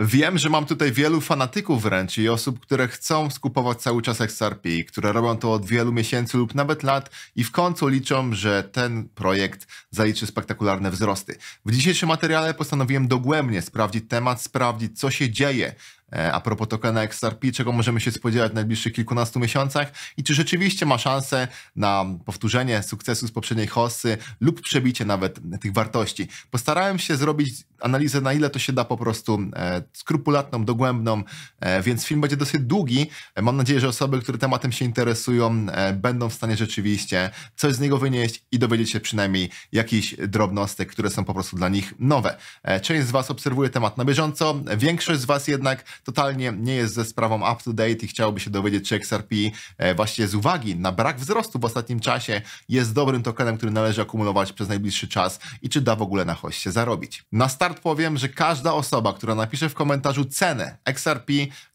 Wiem, że mam tutaj wielu fanatyków wręcz i osób, które chcą skupować cały czas XRP, które robią to od wielu miesięcy lub nawet lat i w końcu liczą, że ten projekt zaliczy spektakularne wzrosty. W dzisiejszym materiale postanowiłem dogłębnie sprawdzić temat, sprawdzić co się dzieje E, a propos tokena XRP, czego możemy się spodziewać w najbliższych kilkunastu miesiącach i czy rzeczywiście ma szansę na powtórzenie sukcesu z poprzedniej hossy lub przebicie nawet tych wartości. Postarałem się zrobić analizę na ile to się da po prostu e, skrupulatną, dogłębną, e, więc film będzie dosyć długi. E, mam nadzieję, że osoby, które tematem się interesują, e, będą w stanie rzeczywiście coś z niego wynieść i dowiedzieć się przynajmniej jakichś drobnostek, które są po prostu dla nich nowe. E, część z Was obserwuje temat na bieżąco, większość z Was jednak totalnie nie jest ze sprawą up to date i chciałoby się dowiedzieć, czy XRP e, właśnie z uwagi na brak wzrostu w ostatnim czasie jest dobrym tokenem, który należy akumulować przez najbliższy czas i czy da w ogóle na hoście zarobić. Na start powiem, że każda osoba, która napisze w komentarzu cenę XRP,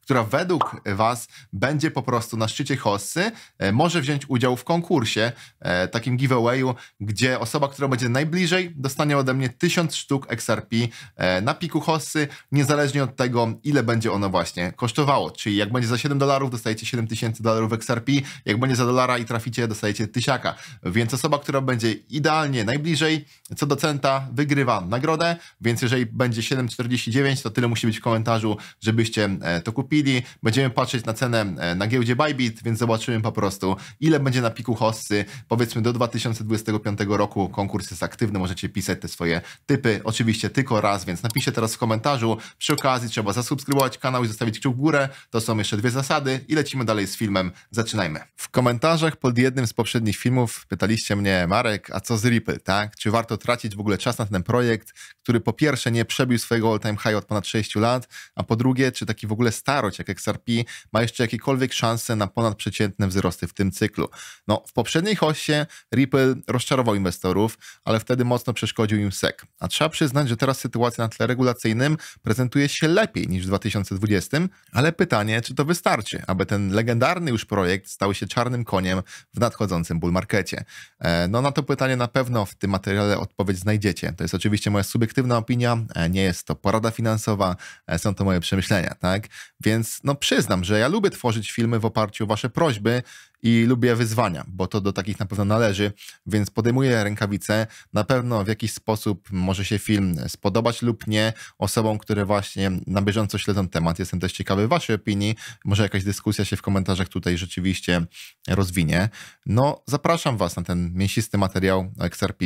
która według Was będzie po prostu na szczycie hossy, e, może wziąć udział w konkursie, e, takim giveawayu, gdzie osoba, która będzie najbliżej, dostanie ode mnie 1000 sztuk XRP e, na piku hossy, niezależnie od tego, ile będzie ono właśnie kosztowało. Czyli jak będzie za 7 dolarów, dostajecie 7000 dolarów XRP, jak będzie za dolara i traficie, dostajecie tysiaka. Więc osoba, która będzie idealnie najbliżej co do centa, wygrywa nagrodę, więc jeżeli będzie 7,49, to tyle musi być w komentarzu, żebyście to kupili chwili będziemy patrzeć na cenę e, na giełdzie Bybit, więc zobaczymy po prostu, ile będzie na piku hossy. Powiedzmy do 2025 roku konkurs jest aktywny, możecie pisać te swoje typy. Oczywiście tylko raz, więc napiszcie teraz w komentarzu. Przy okazji trzeba zasubskrybować kanał i zostawić kciuk w górę. To są jeszcze dwie zasady i lecimy dalej z filmem. Zaczynajmy. W komentarzach pod jednym z poprzednich filmów pytaliście mnie, Marek, a co z Ripple, tak? Czy warto tracić w ogóle czas na ten projekt, który po pierwsze nie przebił swojego all-time high od ponad 6 lat, a po drugie, czy taki w ogóle start starość, jak XRP, ma jeszcze jakiekolwiek szanse na ponadprzeciętne wzrosty w tym cyklu. No, w poprzedniej hoście Ripple rozczarował inwestorów, ale wtedy mocno przeszkodził im SEC. A trzeba przyznać, że teraz sytuacja na tle regulacyjnym prezentuje się lepiej niż w 2020, ale pytanie, czy to wystarczy, aby ten legendarny już projekt stał się czarnym koniem w nadchodzącym bull markecie. E, no na to pytanie na pewno w tym materiale odpowiedź znajdziecie. To jest oczywiście moja subiektywna opinia, e, nie jest to porada finansowa, e, są to moje przemyślenia, tak? Więc więc no przyznam, że ja lubię tworzyć filmy w oparciu o wasze prośby, i lubię wyzwania, bo to do takich na pewno należy, więc podejmuję rękawice. Na pewno w jakiś sposób może się film spodobać lub nie osobom, które właśnie na bieżąco śledzą temat. Jestem też ciekawy Waszej opinii. Może jakaś dyskusja się w komentarzach tutaj rzeczywiście rozwinie. No, zapraszam Was na ten mięsisty materiał XRP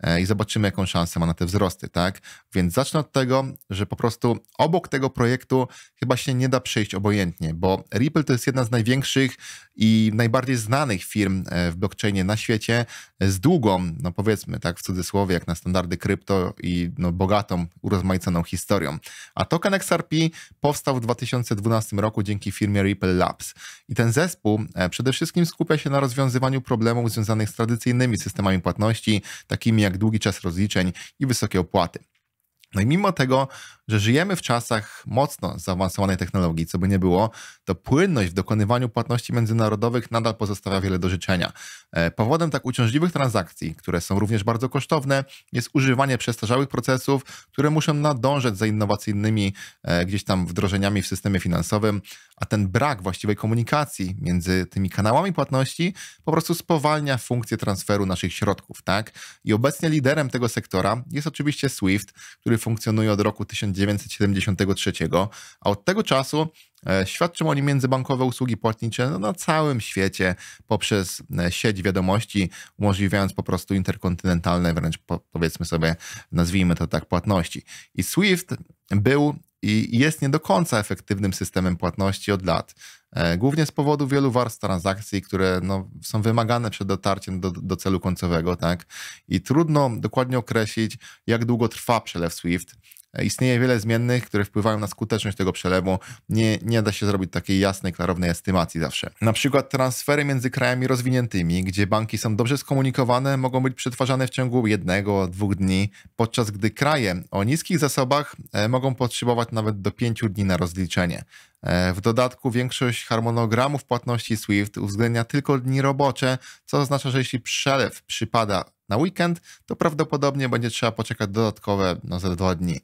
e, i zobaczymy, jaką szansę ma na te wzrosty, tak? Więc zacznę od tego, że po prostu obok tego projektu chyba się nie da przejść obojętnie, bo Ripple to jest jedna z największych i naj najbardziej znanych firm e, w blockchainie na świecie z długą, no powiedzmy tak w cudzysłowie, jak na standardy krypto i no, bogatą, urozmaiconą historią. A token XRP powstał w 2012 roku dzięki firmie Ripple Labs. I ten zespół e, przede wszystkim skupia się na rozwiązywaniu problemów związanych z tradycyjnymi systemami płatności, takimi jak długi czas rozliczeń i wysokie opłaty. No i mimo tego że żyjemy w czasach mocno zaawansowanej technologii, co by nie było, to płynność w dokonywaniu płatności międzynarodowych nadal pozostawia wiele do życzenia. E, powodem tak uciążliwych transakcji, które są również bardzo kosztowne, jest używanie przestarzałych procesów, które muszą nadążać za innowacyjnymi e, gdzieś tam wdrożeniami w systemie finansowym, a ten brak właściwej komunikacji między tymi kanałami płatności po prostu spowalnia funkcję transferu naszych środków, tak? I obecnie liderem tego sektora jest oczywiście Swift, który funkcjonuje od roku 1900 1973, a od tego czasu e, świadczą oni międzybankowe usługi płatnicze no, na całym świecie poprzez e, sieć wiadomości, umożliwiając po prostu interkontynentalne, wręcz powiedzmy sobie, nazwijmy to tak, płatności. I SWIFT był i jest nie do końca efektywnym systemem płatności od lat. E, głównie z powodu wielu warstw transakcji, które no, są wymagane przed dotarciem do, do, celu końcowego, tak? I trudno dokładnie określić, jak długo trwa przelew SWIFT, E, istnieje wiele zmiennych, które wpływają na skuteczność tego przelewu. Nie, nie da się zrobić takiej jasnej, klarownej estymacji zawsze. Na przykład transfery między krajami rozwiniętymi, gdzie banki są dobrze skomunikowane, mogą być przetwarzane w ciągu jednego, dwóch dni, podczas gdy kraje o niskich zasobach e, mogą potrzebować nawet do pięciu dni na rozliczenie. E, w dodatku większość harmonogramów płatności SWIFT uwzględnia tylko dni robocze, co oznacza, że jeśli przelew przypada na weekend, to prawdopodobnie będzie trzeba poczekać dodatkowe no, ze dwa dni.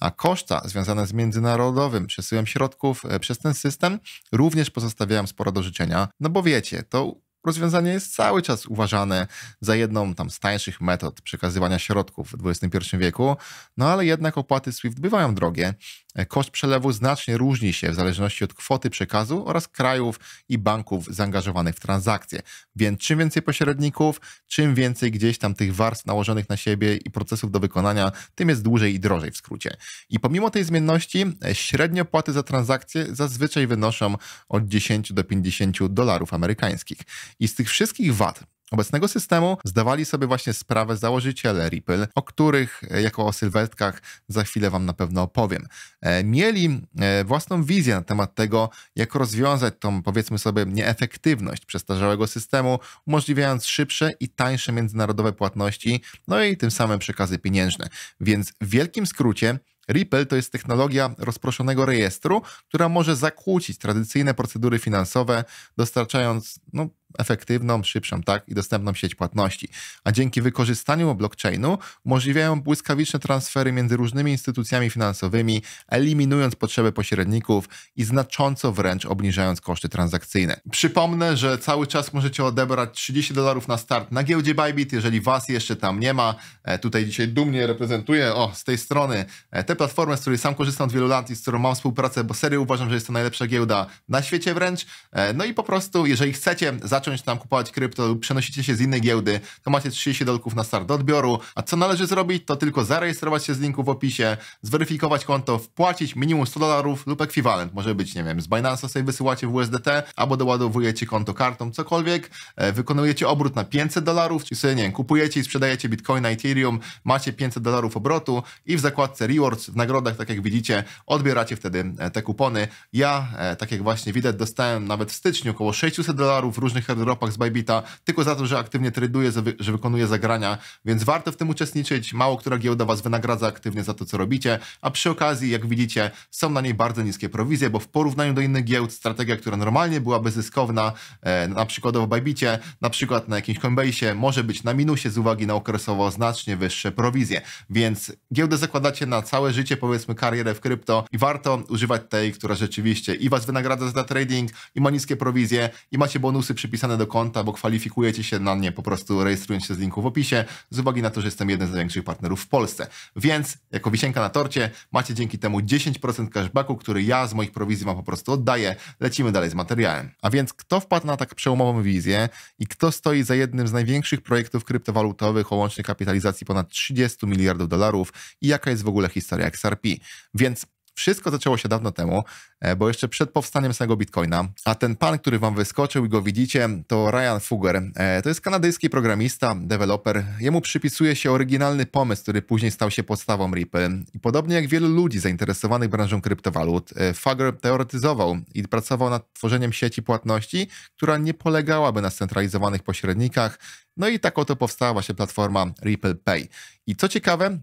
A koszta związane z międzynarodowym przesyłem środków e, przez ten system również pozostawiają sporo do życzenia, no bo wiecie, to rozwiązanie jest cały czas uważane za jedną tam z tańszych metod przekazywania środków w XXI wieku, no ale jednak opłaty SWIFT bywają drogie. E, koszt przelewu znacznie różni się w zależności od kwoty przekazu oraz krajów i banków zaangażowanych w transakcje. Więc czym więcej pośredników, czym więcej gdzieś tam tych warstw nałożonych na siebie i procesów do wykonania, tym jest dłużej i drożej w skrócie. I pomimo tej zmienności, e, średnie opłaty za transakcje zazwyczaj wynoszą od 10 do 50 dolarów amerykańskich. I z tych wszystkich wad obecnego systemu zdawali sobie właśnie sprawę założyciele Ripple, o których e, jako o sylwetkach za chwilę Wam na pewno opowiem. E, mieli e, własną wizję na temat tego, jak rozwiązać tą powiedzmy sobie nieefektywność przestarzałego systemu, umożliwiając szybsze i tańsze międzynarodowe płatności, no i tym samym przekazy pieniężne. Więc w wielkim skrócie Ripple to jest technologia rozproszonego rejestru, która może zakłócić tradycyjne procedury finansowe, dostarczając no, efektywną, szybszą tak? i dostępną sieć płatności. A dzięki wykorzystaniu blockchainu umożliwiają błyskawiczne transfery między różnymi instytucjami finansowymi, eliminując potrzeby pośredników i znacząco wręcz obniżając koszty transakcyjne. Przypomnę, że cały czas możecie odebrać 30 dolarów na start na giełdzie Bybit, jeżeli was jeszcze tam nie ma. E, tutaj dzisiaj dumnie reprezentuję, o, z tej strony, e, tę platformę, z której sam korzystam od wielu lat i z którą mam współpracę, bo serio uważam, że jest to najlepsza giełda na świecie wręcz. E, no i po prostu, jeżeli chcecie zacząć zacząć tam kupować krypto lub przenosicie się z innej giełdy, to macie 30 dolków na start do odbioru. A co należy zrobić, to tylko zarejestrować się z linku w opisie, zweryfikować konto, wpłacić minimum 100 dolarów lub ekwiwalent. Może być, nie wiem, z Binance'a sobie wysyłacie w USDT, albo doładowujecie konto kartą, cokolwiek. E, wykonujecie obrót na 500 dolarów, czyli sobie, nie wiem, kupujecie i sprzedajecie Bitcoina, Ethereum, macie 500 dolarów obrotu i w zakładce Rewards, w nagrodach, tak jak widzicie, odbieracie wtedy e, te kupony. Ja, e, tak jak właśnie widać, dostałem nawet w styczniu około 600 dolarów różnych herdropach z Bybita, tylko za to, że aktywnie traduje, że wykonuje zagrania, więc warto w tym uczestniczyć. Mało która giełda was wynagradza aktywnie za to, co robicie, a przy okazji, jak widzicie, są na niej bardzo niskie prowizje, bo w porównaniu do innych giełd strategia, która normalnie byłaby zyskowna, e, na przykład w Bybicie, na przykład na jakimś Coinbase może być na minusie z uwagi na okresowo znacznie wyższe prowizje, więc giełdę zakładacie na całe życie, powiedzmy karierę w krypto i warto używać tej, która rzeczywiście i was wynagradza za trading, i ma niskie prowizje, i macie bonusy przypisane wpisane do konta, bo kwalifikujecie się na nie po prostu rejestrując się z linku w opisie, z uwagi na to, że jestem jeden z największych partnerów w Polsce. Więc jako wisienka na torcie macie dzięki temu 10% cashbacku, który ja z moich prowizji wam po prostu oddaję. Lecimy dalej z materiałem. A więc kto wpadł na tak przełomową wizję i kto stoi za jednym z największych projektów kryptowalutowych o łącznej kapitalizacji ponad 30 miliardów dolarów i jaka jest w ogóle historia XRP? Więc wszystko zaczęło się dawno temu, e, bo jeszcze przed powstaniem samego Bitcoina, a ten pan, który wam wyskoczył i go widzicie, to Ryan Fugger. E, to jest kanadyjski programista, deweloper. Jemu przypisuje się oryginalny pomysł, który później stał się podstawą Ripple. I podobnie jak wielu ludzi zainteresowanych branżą kryptowalut, e, Fugger teoretyzował i pracował nad tworzeniem sieci płatności, która nie polegałaby na centralizowanych pośrednikach. No i tak oto powstała właśnie platforma Ripple Pay. I co ciekawe,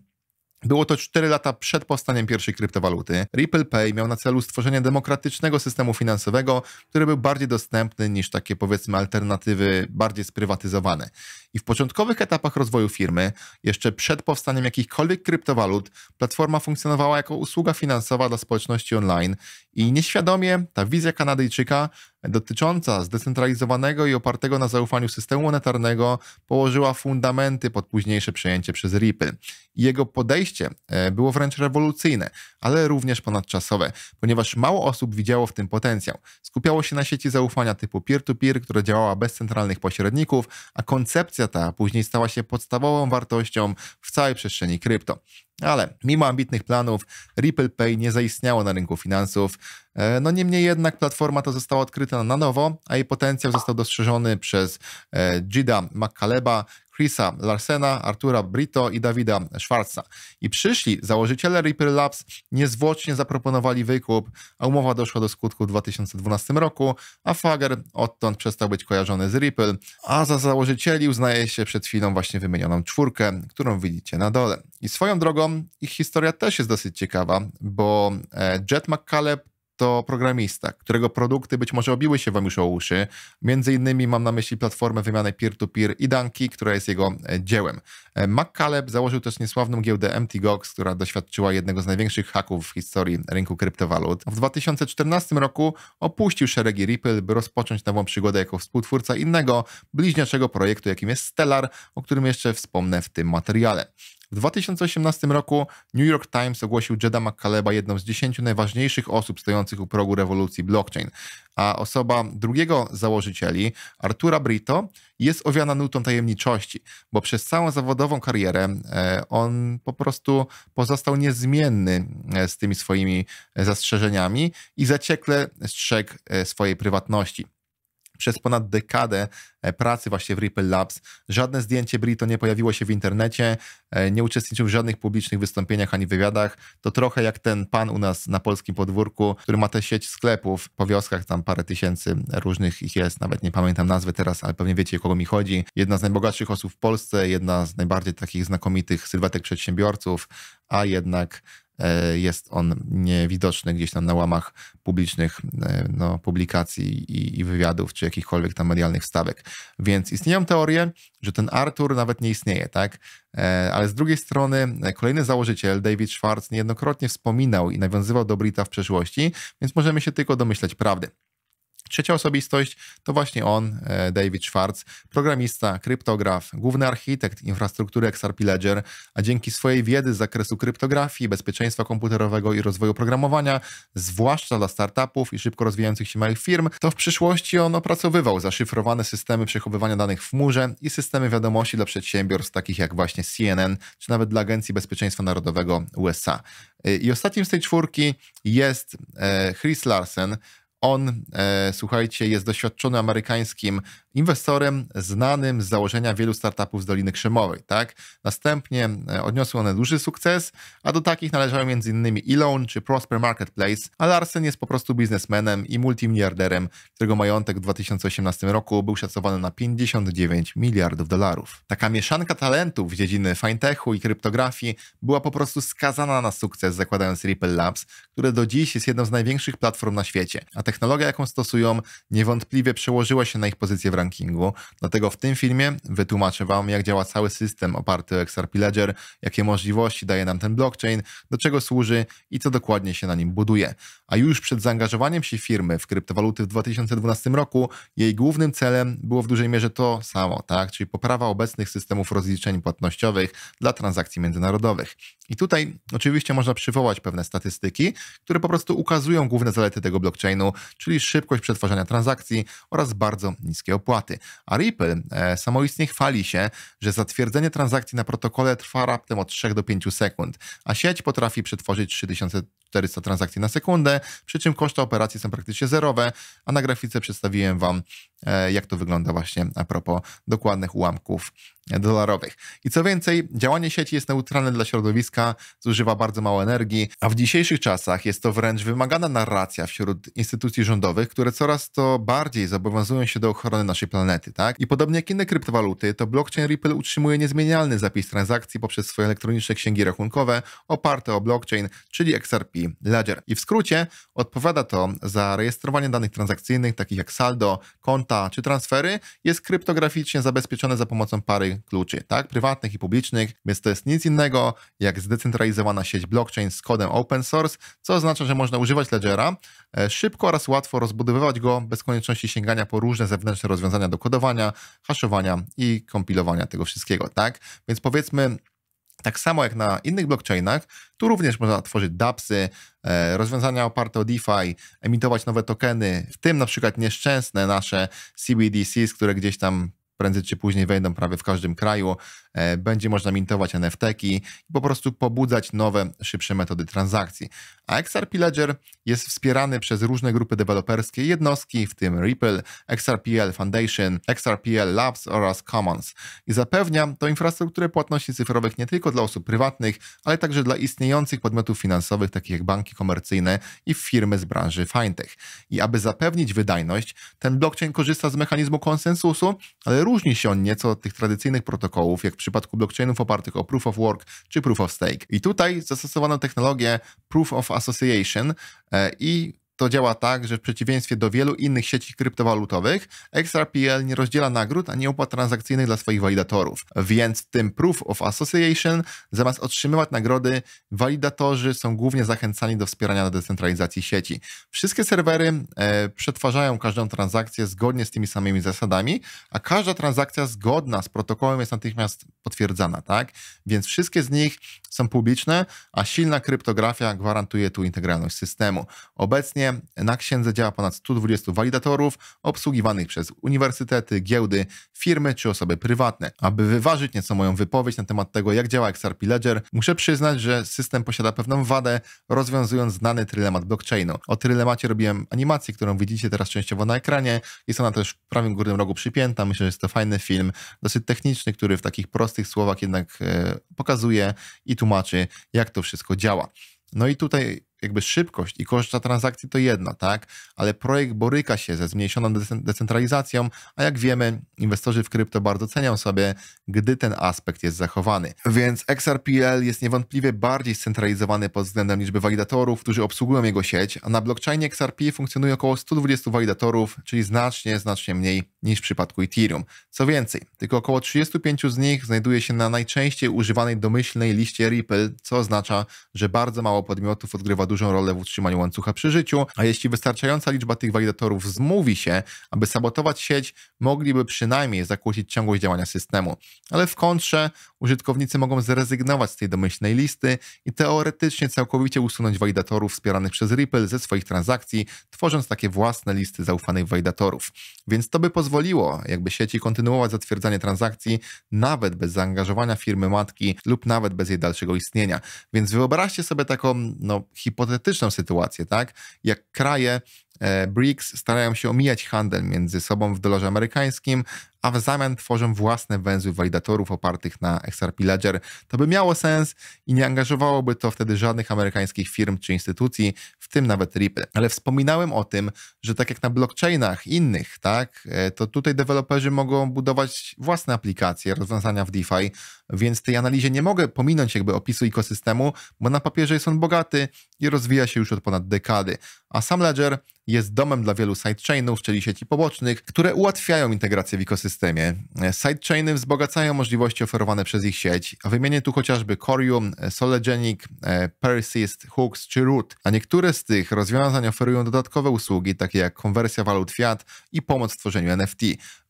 było to 4 lata przed powstaniem pierwszej kryptowaluty. Ripple Pay miał na celu stworzenie demokratycznego systemu finansowego, który był bardziej dostępny niż takie powiedzmy alternatywy bardziej sprywatyzowane. I w początkowych etapach rozwoju firmy, jeszcze przed powstaniem jakichkolwiek kryptowalut, platforma funkcjonowała jako usługa finansowa dla społeczności online i nieświadomie ta wizja Kanadyjczyka dotycząca zdecentralizowanego i opartego na zaufaniu systemu monetarnego położyła fundamenty pod późniejsze przejęcie przez Ripple. Y. Jego podejście e, było wręcz rewolucyjne, ale również ponadczasowe, ponieważ mało osób widziało w tym potencjał. Skupiało się na sieci zaufania typu peer-to-peer, która działała bez centralnych pośredników, a koncepcja ta później stała się podstawową wartością w całej przestrzeni krypto. Ale mimo ambitnych planów, Ripple Pay nie zaistniało na rynku finansów. E, no niemniej jednak platforma ta została odkryta na nowo, a jej potencjał został dostrzeżony przez e, Jida McCaleba, Chrisa Larsena, Artura Brito i Dawida Schwarza. I przyszli założyciele Ripple Labs niezwłocznie zaproponowali wykup, a umowa doszła do skutku w 2012 roku, a Fager odtąd przestał być kojarzony z Ripple, a za założycieli uznaje się przed chwilą właśnie wymienioną czwórkę, którą widzicie na dole. I swoją drogą ich historia też jest dosyć ciekawa, bo e, Jet McCaleb to programista, którego produkty być może obiły się wam już o uszy. Między innymi mam na myśli platformę wymiany peer-to-peer i Danki, która jest jego e, dziełem. E, McCaleb założył też niesławną giełdę MTGOX, która doświadczyła jednego z największych haków w historii rynku kryptowalut. W 2014 roku opuścił szeregi Ripple, by rozpocząć nową przygodę jako współtwórca innego, bliźniaczego projektu, jakim jest Stellar, o którym jeszcze wspomnę w tym materiale. W 2018 roku New York Times ogłosił Jeda McCaleba jedną z dziesięciu najważniejszych osób stojących u progu rewolucji blockchain, a osoba drugiego założycieli, Artura Brito, jest owiana nutą tajemniczości, bo przez całą zawodową karierę e, on po prostu pozostał niezmienny e, z tymi swoimi e, zastrzeżeniami i zaciekle strzegł swojej prywatności przez ponad dekadę e, pracy właśnie w Ripple Labs. Żadne zdjęcie Brito nie pojawiło się w internecie, e, nie uczestniczył w żadnych publicznych wystąpieniach ani wywiadach. To trochę jak ten pan u nas na polskim podwórku, który ma tę sieć sklepów po wioskach, tam parę tysięcy różnych ich jest, nawet nie pamiętam nazwy teraz, ale pewnie wiecie o kogo mi chodzi. Jedna z najbogatszych osób w Polsce, jedna z najbardziej takich znakomitych sylwetek przedsiębiorców, a jednak E, jest on niewidoczny gdzieś tam na łamach publicznych e, no, publikacji i, i wywiadów, czy jakichkolwiek tam medialnych wstawek. Więc istnieją teorie, że ten Arthur nawet nie istnieje, tak? E, ale z drugiej strony kolejny założyciel, David Schwartz, niejednokrotnie wspominał i nawiązywał do Brita w przeszłości, więc możemy się tylko domyślać prawdy. Trzecia osobistość to właśnie on, e, David Schwartz, programista, kryptograf, główny architekt infrastruktury XRP Ledger, a dzięki swojej wiedzy z zakresu kryptografii, bezpieczeństwa komputerowego i rozwoju programowania, zwłaszcza dla startupów i szybko rozwijających się małych firm, to w przyszłości on opracowywał zaszyfrowane systemy przechowywania danych w chmurze i systemy wiadomości dla przedsiębiorstw takich jak właśnie CNN, czy nawet dla Agencji Bezpieczeństwa Narodowego USA. E, I ostatnim z tej czwórki jest e, Chris Larsen, on, e, słuchajcie, jest doświadczony amerykańskim inwestorem znanym z założenia wielu startupów z Doliny Krzemowej. Tak? Następnie e, odniosły one duży sukces, a do takich należały m.in. Elon czy Prosper Marketplace, a Larsen jest po prostu biznesmenem i multimiliarderem, którego majątek w 2018 roku był szacowany na 59 miliardów dolarów. Taka mieszanka talentów w dziedziny fintechu i kryptografii była po prostu skazana na sukces, zakładając Ripple Labs, które do dziś jest jedną z największych platform na świecie, a technologia, jaką stosują, niewątpliwie przełożyła się na ich pozycję w rankingu rankingu. Dlatego w tym filmie wytłumaczę Wam, jak działa cały system oparty o XRP Ledger, jakie możliwości daje nam ten blockchain, do czego służy i co dokładnie się na nim buduje. A już przed zaangażowaniem się firmy w kryptowaluty w 2012 roku, jej głównym celem było w dużej mierze to samo, tak? czyli poprawa obecnych systemów rozliczeń płatnościowych dla transakcji międzynarodowych. I tutaj oczywiście można przywołać pewne statystyki, które po prostu ukazują główne zalety tego blockchainu, czyli szybkość przetwarzania transakcji oraz bardzo niskie opłaty. A Ripple e, samoistnie chwali się, że zatwierdzenie transakcji na protokole trwa raptem od 3 do 5 sekund, a sieć potrafi przetworzyć 3000 400 transakcji na sekundę, przy czym koszty operacji są praktycznie zerowe, a na grafice przedstawiłem Wam, e, jak to wygląda właśnie a propos dokładnych ułamków e, dolarowych. I co więcej, działanie sieci jest neutralne dla środowiska, zużywa bardzo mało energii, a w dzisiejszych czasach jest to wręcz wymagana narracja wśród instytucji rządowych, które coraz to bardziej zobowiązują się do ochrony naszej planety, tak? I podobnie jak inne kryptowaluty, to blockchain Ripple utrzymuje niezmienialny zapis transakcji poprzez swoje elektroniczne księgi rachunkowe oparte o blockchain, czyli XRP, Ledger. I w skrócie odpowiada to za rejestrowanie danych transakcyjnych, takich jak saldo, konta czy transfery, jest kryptograficznie zabezpieczone za pomocą pary kluczy, tak, prywatnych i publicznych, więc to jest nic innego jak zdecentralizowana sieć blockchain z kodem open source, co oznacza, że można używać Ledgera e, szybko oraz łatwo rozbudowywać go bez konieczności sięgania po różne zewnętrzne rozwiązania do kodowania, haszowania i kompilowania tego wszystkiego, tak? Więc powiedzmy, tak samo jak na innych blockchainach, tu również można tworzyć DAPSy, e, rozwiązania oparte o DeFi, emitować nowe tokeny, w tym na przykład nieszczęsne nasze CBDCs, które gdzieś tam prędzej czy później wejdą prawie w każdym kraju. E, będzie można mintować NFT-ki i po prostu pobudzać nowe, szybsze metody transakcji. A XRP Ledger jest wspierany przez różne grupy deweloperskie jednostki, w tym Ripple, XRPL Foundation, XRPL Labs oraz Commons. I zapewnia to infrastrukturę płatności cyfrowych nie tylko dla osób prywatnych, ale także dla istniejących podmiotów finansowych, takich jak banki komercyjne i firmy z branży fintech. I aby zapewnić wydajność, ten blockchain korzysta z mechanizmu konsensusu, ale różni się on nieco od tych tradycyjnych protokołów, jak w przypadku blockchainów opartych o Proof of Work czy Proof of Stake. I tutaj zastosowano technologię Proof of Association e, i to działa tak, że w przeciwieństwie do wielu innych sieci kryptowalutowych, XRPL nie rozdziela nagród ani opłat transakcyjnych dla swoich walidatorów. Więc w tym Proof of Association, zamiast otrzymywać nagrody, walidatorzy są głównie zachęcani do wspierania decentralizacji sieci. Wszystkie serwery e, przetwarzają każdą transakcję zgodnie z tymi samymi zasadami, a każda transakcja zgodna z protokołem jest natychmiast potwierdzana, tak? Więc wszystkie z nich są publiczne, a silna kryptografia gwarantuje tu integralność systemu. Obecnie Obecnie na księdze działa ponad 120 walidatorów obsługiwanych przez uniwersytety, giełdy, firmy czy osoby prywatne. Aby wyważyć nieco moją wypowiedź na temat tego, jak działa XRP Ledger, muszę przyznać, że system posiada pewną wadę, rozwiązując znany trylemat blockchainu. O trylemacie robiłem animację, którą widzicie teraz częściowo na ekranie. Jest ona też w prawym górnym rogu przypięta. Myślę, że jest to fajny film, dosyć techniczny, który w takich prostych słowach jednak e, pokazuje i tłumaczy, jak to wszystko działa. No i tutaj jakby szybkość i koszta transakcji to jedna, tak? Ale projekt boryka się ze zmniejszoną decentralizacją, a jak wiemy, inwestorzy w krypto bardzo cenią sobie, gdy ten aspekt jest zachowany. Więc XRPL jest niewątpliwie bardziej scentralizowany pod względem liczby walidatorów, którzy obsługują jego sieć, a na blockchainie XRP funkcjonuje około 120 walidatorów, czyli znacznie, znacznie mniej niż w przypadku Ethereum. Co więcej, tylko około 35 z nich znajduje się na najczęściej używanej domyślnej liście Ripple, co oznacza, że bardzo mało podmiotów odgrywa dużo dużą rolę w utrzymaniu łańcucha przy życiu, a jeśli wystarczająca liczba tych walidatorów zmówi się, aby sabotować sieć, mogliby przynajmniej zakłócić ciągłość działania systemu. Ale w kontrze użytkownicy mogą zrezygnować z tej domyślnej listy i teoretycznie całkowicie usunąć walidatorów wspieranych przez Ripple ze swoich transakcji, tworząc takie własne listy zaufanych walidatorów. Więc to by pozwoliło jakby sieci kontynuować zatwierdzanie transakcji nawet bez zaangażowania firmy matki lub nawet bez jej dalszego istnienia. Więc wyobraźcie sobie taką no, hipotezę, hipotetyczną sytuację, tak? Jak kraje E, BRICS starają się omijać handel między sobą w dolarze amerykańskim, a w zamian tworzą własne węzły walidatorów opartych na XRP Ledger. To by miało sens i nie angażowałoby to wtedy żadnych amerykańskich firm czy instytucji, w tym nawet Ripple. Ale wspominałem o tym, że tak jak na blockchainach innych, tak, e, to tutaj deweloperzy mogą budować własne aplikacje, rozwiązania w DeFi, więc tej analizie nie mogę pominąć jakby opisu ekosystemu, bo na papierze jest on bogaty i rozwija się już od ponad dekady. A sam Ledger jest domem dla wielu sidechainów, czyli sieci pobocznych, które ułatwiają integrację w ekosystemie. Sidechainy wzbogacają możliwości oferowane przez ich sieć, a wymienię tu chociażby Corium, Solegenic, e, Persist, Hooks czy Root. A niektóre z tych rozwiązań oferują dodatkowe usługi, takie jak konwersja walut fiat i pomoc w tworzeniu NFT.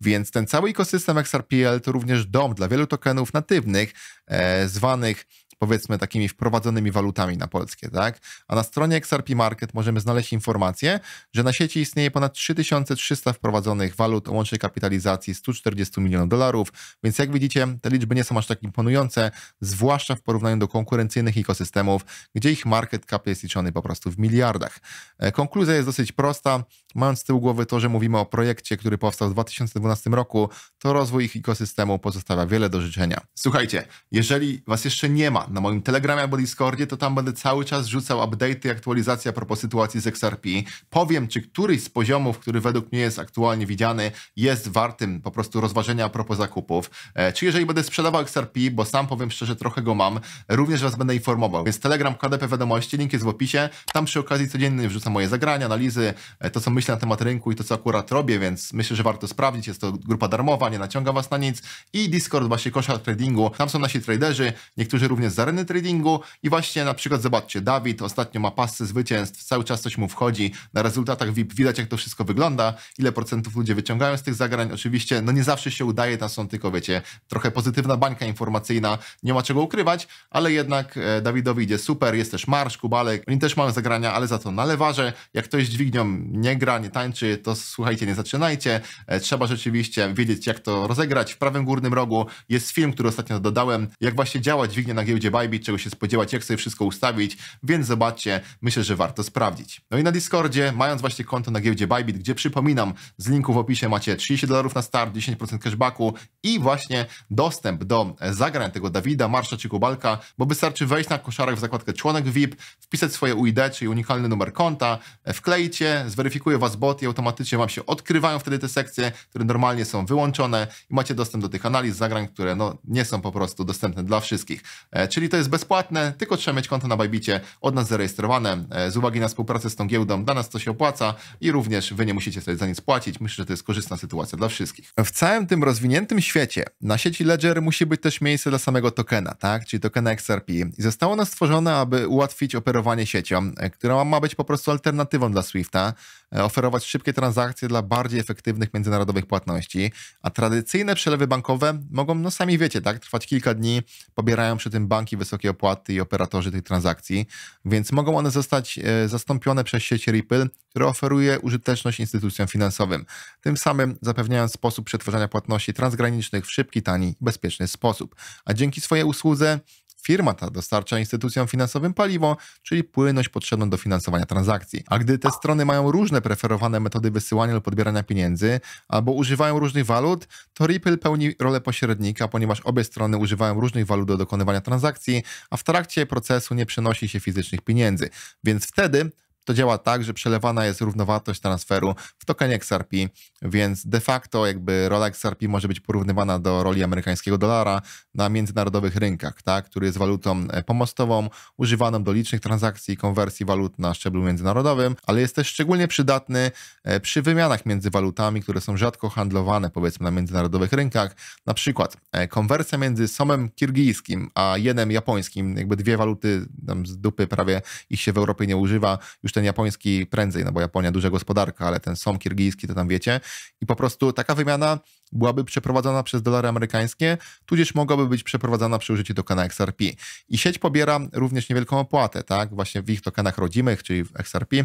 Więc ten cały ekosystem XRPL to również dom dla wielu tokenów natywnych, e, zwanych powiedzmy takimi wprowadzonymi walutami na polskie, tak? A na stronie XRP Market możemy znaleźć informację, że na sieci istnieje ponad 3300 wprowadzonych walut o łącznej kapitalizacji 140 milionów dolarów, więc jak widzicie, te liczby nie są aż tak imponujące, zwłaszcza w porównaniu do konkurencyjnych ekosystemów, gdzie ich market cap jest liczony po prostu w miliardach. E, konkluzja jest dosyć prosta. Mając z tyłu głowy to, że mówimy o projekcie, który powstał w 2012 roku, to rozwój ich ekosystemu pozostawia wiele do życzenia. Słuchajcie, jeżeli was jeszcze nie ma na moim Telegramie albo Discordzie, to tam będę cały czas rzucał update'y aktualizacje a propos sytuacji z XRP. Powiem, czy któryś z poziomów, który według mnie jest aktualnie widziany, jest wartym po prostu rozważenia a propos zakupów. E, czy jeżeli będę sprzedawał XRP, bo sam powiem szczerze, trochę go mam, również was będę informował. Więc Telegram, KDP Wiadomości, link jest w opisie. Tam przy okazji codziennie wrzucam moje zagrania, analizy, e, to co myślę myślę na temat rynku i to, co akurat robię, więc myślę, że warto sprawdzić. Jest to grupa darmowa, nie naciąga was na nic. I Discord właśnie kosza tradingu. Tam są nasi traderzy, niektórzy również z areny tradingu. I właśnie na przykład zobaczcie, Dawid ostatnio ma pasy zwycięstw, cały czas coś mu wchodzi. Na rezultatach VIP widać, jak to wszystko wygląda, ile procentów ludzie wyciągają z tych zagrań. Oczywiście, no nie zawsze się udaje, tam są tylko, wiecie, trochę pozytywna bańka informacyjna, nie ma czego ukrywać, ale jednak e, Dawidowi idzie super. Jest też Marsz, Kubalek, oni też mają zagrania, ale za to na lewarze, jak ktoś dźwignią nie gra, nie tańczy, to słuchajcie, nie zaczynajcie. E, trzeba rzeczywiście wiedzieć, jak to rozegrać. W prawym górnym rogu jest film, który ostatnio dodałem, jak właśnie działać dźwignia na giełdzie Bybit, czego się spodziewać, jak sobie wszystko ustawić, więc zobaczcie, myślę, że warto sprawdzić. No i na Discordzie, mając właśnie konto na giełdzie Bybit, gdzie przypominam, z linku w opisie macie 30 dolarów na start, 10% cashbacku i właśnie dostęp do e, zagrań tego Dawida, Marsza czy Kubalka, bo wystarczy wejść na koszarach w zakładkę członek VIP, wpisać swoje UID, czyli unikalny numer konta, e, wklejcie, zweryfikuje was bot i automatycznie wam się odkrywają wtedy te sekcje, które normalnie są wyłączone i macie dostęp do tych analiz zagrań, które no, nie są po prostu dostępne dla wszystkich. E, czyli to jest bezpłatne, tylko trzeba mieć konto na Bajbicie od nas zarejestrowane. E, z uwagi na współpracę z tą giełdą dla nas to się opłaca i również wy nie musicie sobie za nic płacić. Myślę, że to jest korzystna sytuacja dla wszystkich. W całym tym rozwiniętym świecie na sieci Ledger musi być też miejsce dla samego tokena, tak? czyli tokena XRP. I zostało ono stworzone, aby ułatwić operowanie siecią, e, która ma być po prostu alternatywą dla Swifta. E, oferować szybkie transakcje dla bardziej efektywnych międzynarodowych płatności, a tradycyjne przelewy bankowe mogą, no sami wiecie, tak, trwać kilka dni, pobierają przy tym banki wysokie opłaty i operatorzy tych transakcji, więc mogą one zostać e, zastąpione przez sieć Ripple, która oferuje użyteczność instytucjom finansowym, tym samym zapewniając sposób przetwarzania płatności transgranicznych w szybki, tani, bezpieczny sposób. A dzięki swojej usłudze Firma ta dostarcza instytucjom finansowym paliwo, czyli płynność potrzebną do finansowania transakcji. A gdy te strony mają różne preferowane metody wysyłania lub podbierania pieniędzy, albo używają różnych walut, to Ripple pełni rolę pośrednika, ponieważ obie strony używają różnych walut do dokonywania transakcji, a w trakcie procesu nie przenosi się fizycznych pieniędzy. Więc wtedy to działa tak, że przelewana jest równowartość transferu w tokenie XRP, więc de facto jakby rola XRP może być porównywana do roli amerykańskiego dolara na międzynarodowych rynkach, tak, który jest walutą e, pomostową, używaną do licznych transakcji i konwersji walut na szczeblu międzynarodowym, ale jest też szczególnie przydatny e, przy wymianach między walutami, które są rzadko handlowane powiedzmy na międzynarodowych rynkach, na przykład e, konwersja między somem kirgijskim a jenem japońskim, jakby dwie waluty z dupy prawie ich się w Europie nie używa, już ten japoński prędzej, no bo Japonia duża gospodarka, ale ten som kirgijski to tam wiecie. I po prostu taka wymiana byłaby przeprowadzona przez dolary amerykańskie, tudzież mogłaby być przeprowadzana przy użyciu tokena XRP. I sieć pobiera również niewielką opłatę, tak, właśnie w ich tokenach rodzimych, czyli w XRP,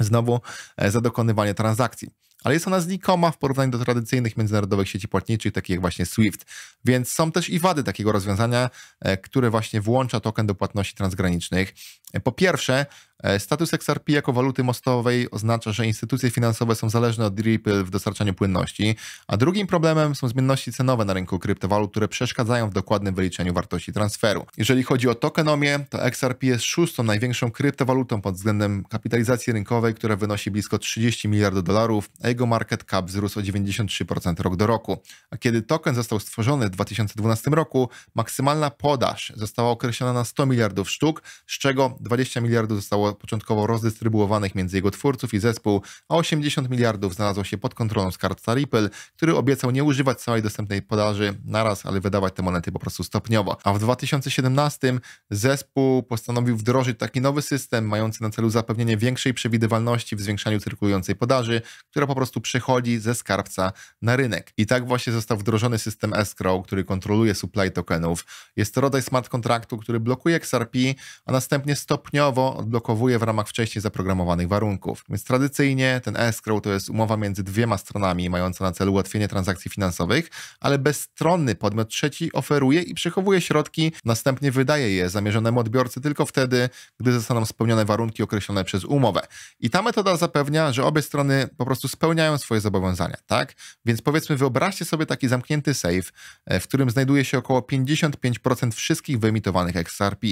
znowu e, za dokonywanie transakcji ale jest ona znikoma w porównaniu do tradycyjnych międzynarodowych sieci płatniczych, takich jak właśnie SWIFT. Więc są też i wady takiego rozwiązania, e, które właśnie włącza token do płatności transgranicznych. E, po pierwsze, e, status XRP jako waluty mostowej oznacza, że instytucje finansowe są zależne od Ripple w dostarczaniu płynności, a drugim problemem są zmienności cenowe na rynku kryptowalut, które przeszkadzają w dokładnym wyliczeniu wartości transferu. Jeżeli chodzi o tokenomię, to XRP jest szóstą największą kryptowalutą pod względem kapitalizacji rynkowej, która wynosi blisko 30 miliardów dolarów jego market cap wzrósł o 93% rok do roku. A kiedy token został stworzony w 2012 roku, maksymalna podaż została określona na 100 miliardów sztuk, z czego 20 miliardów zostało początkowo rozdystrybuowanych między jego twórców i zespół, a 80 miliardów znalazło się pod kontrolą skarbca Ripple, który obiecał nie używać całej dostępnej podaży naraz, ale wydawać te monety po prostu stopniowo. A w 2017 zespół postanowił wdrożyć taki nowy system mający na celu zapewnienie większej przewidywalności w zwiększaniu cyrkulującej podaży, która po prostu przychodzi ze skarbca na rynek. I tak właśnie został wdrożony system escrow, który kontroluje supply tokenów. Jest to rodzaj smart kontraktu, który blokuje XRP, a następnie stopniowo odblokowuje w ramach wcześniej zaprogramowanych warunków. Więc tradycyjnie ten escrow to jest umowa między dwiema stronami, mająca na celu ułatwienie transakcji finansowych, ale bezstronny podmiot trzeci oferuje i przechowuje środki, następnie wydaje je zamierzonemu odbiorcy tylko wtedy, gdy zostaną spełnione warunki określone przez umowę. I ta metoda zapewnia, że obie strony po prostu spełniają spełniają swoje zobowiązania, tak? Więc powiedzmy, wyobraźcie sobie taki zamknięty safe, e, w którym znajduje się około 55% wszystkich wyemitowanych XRP,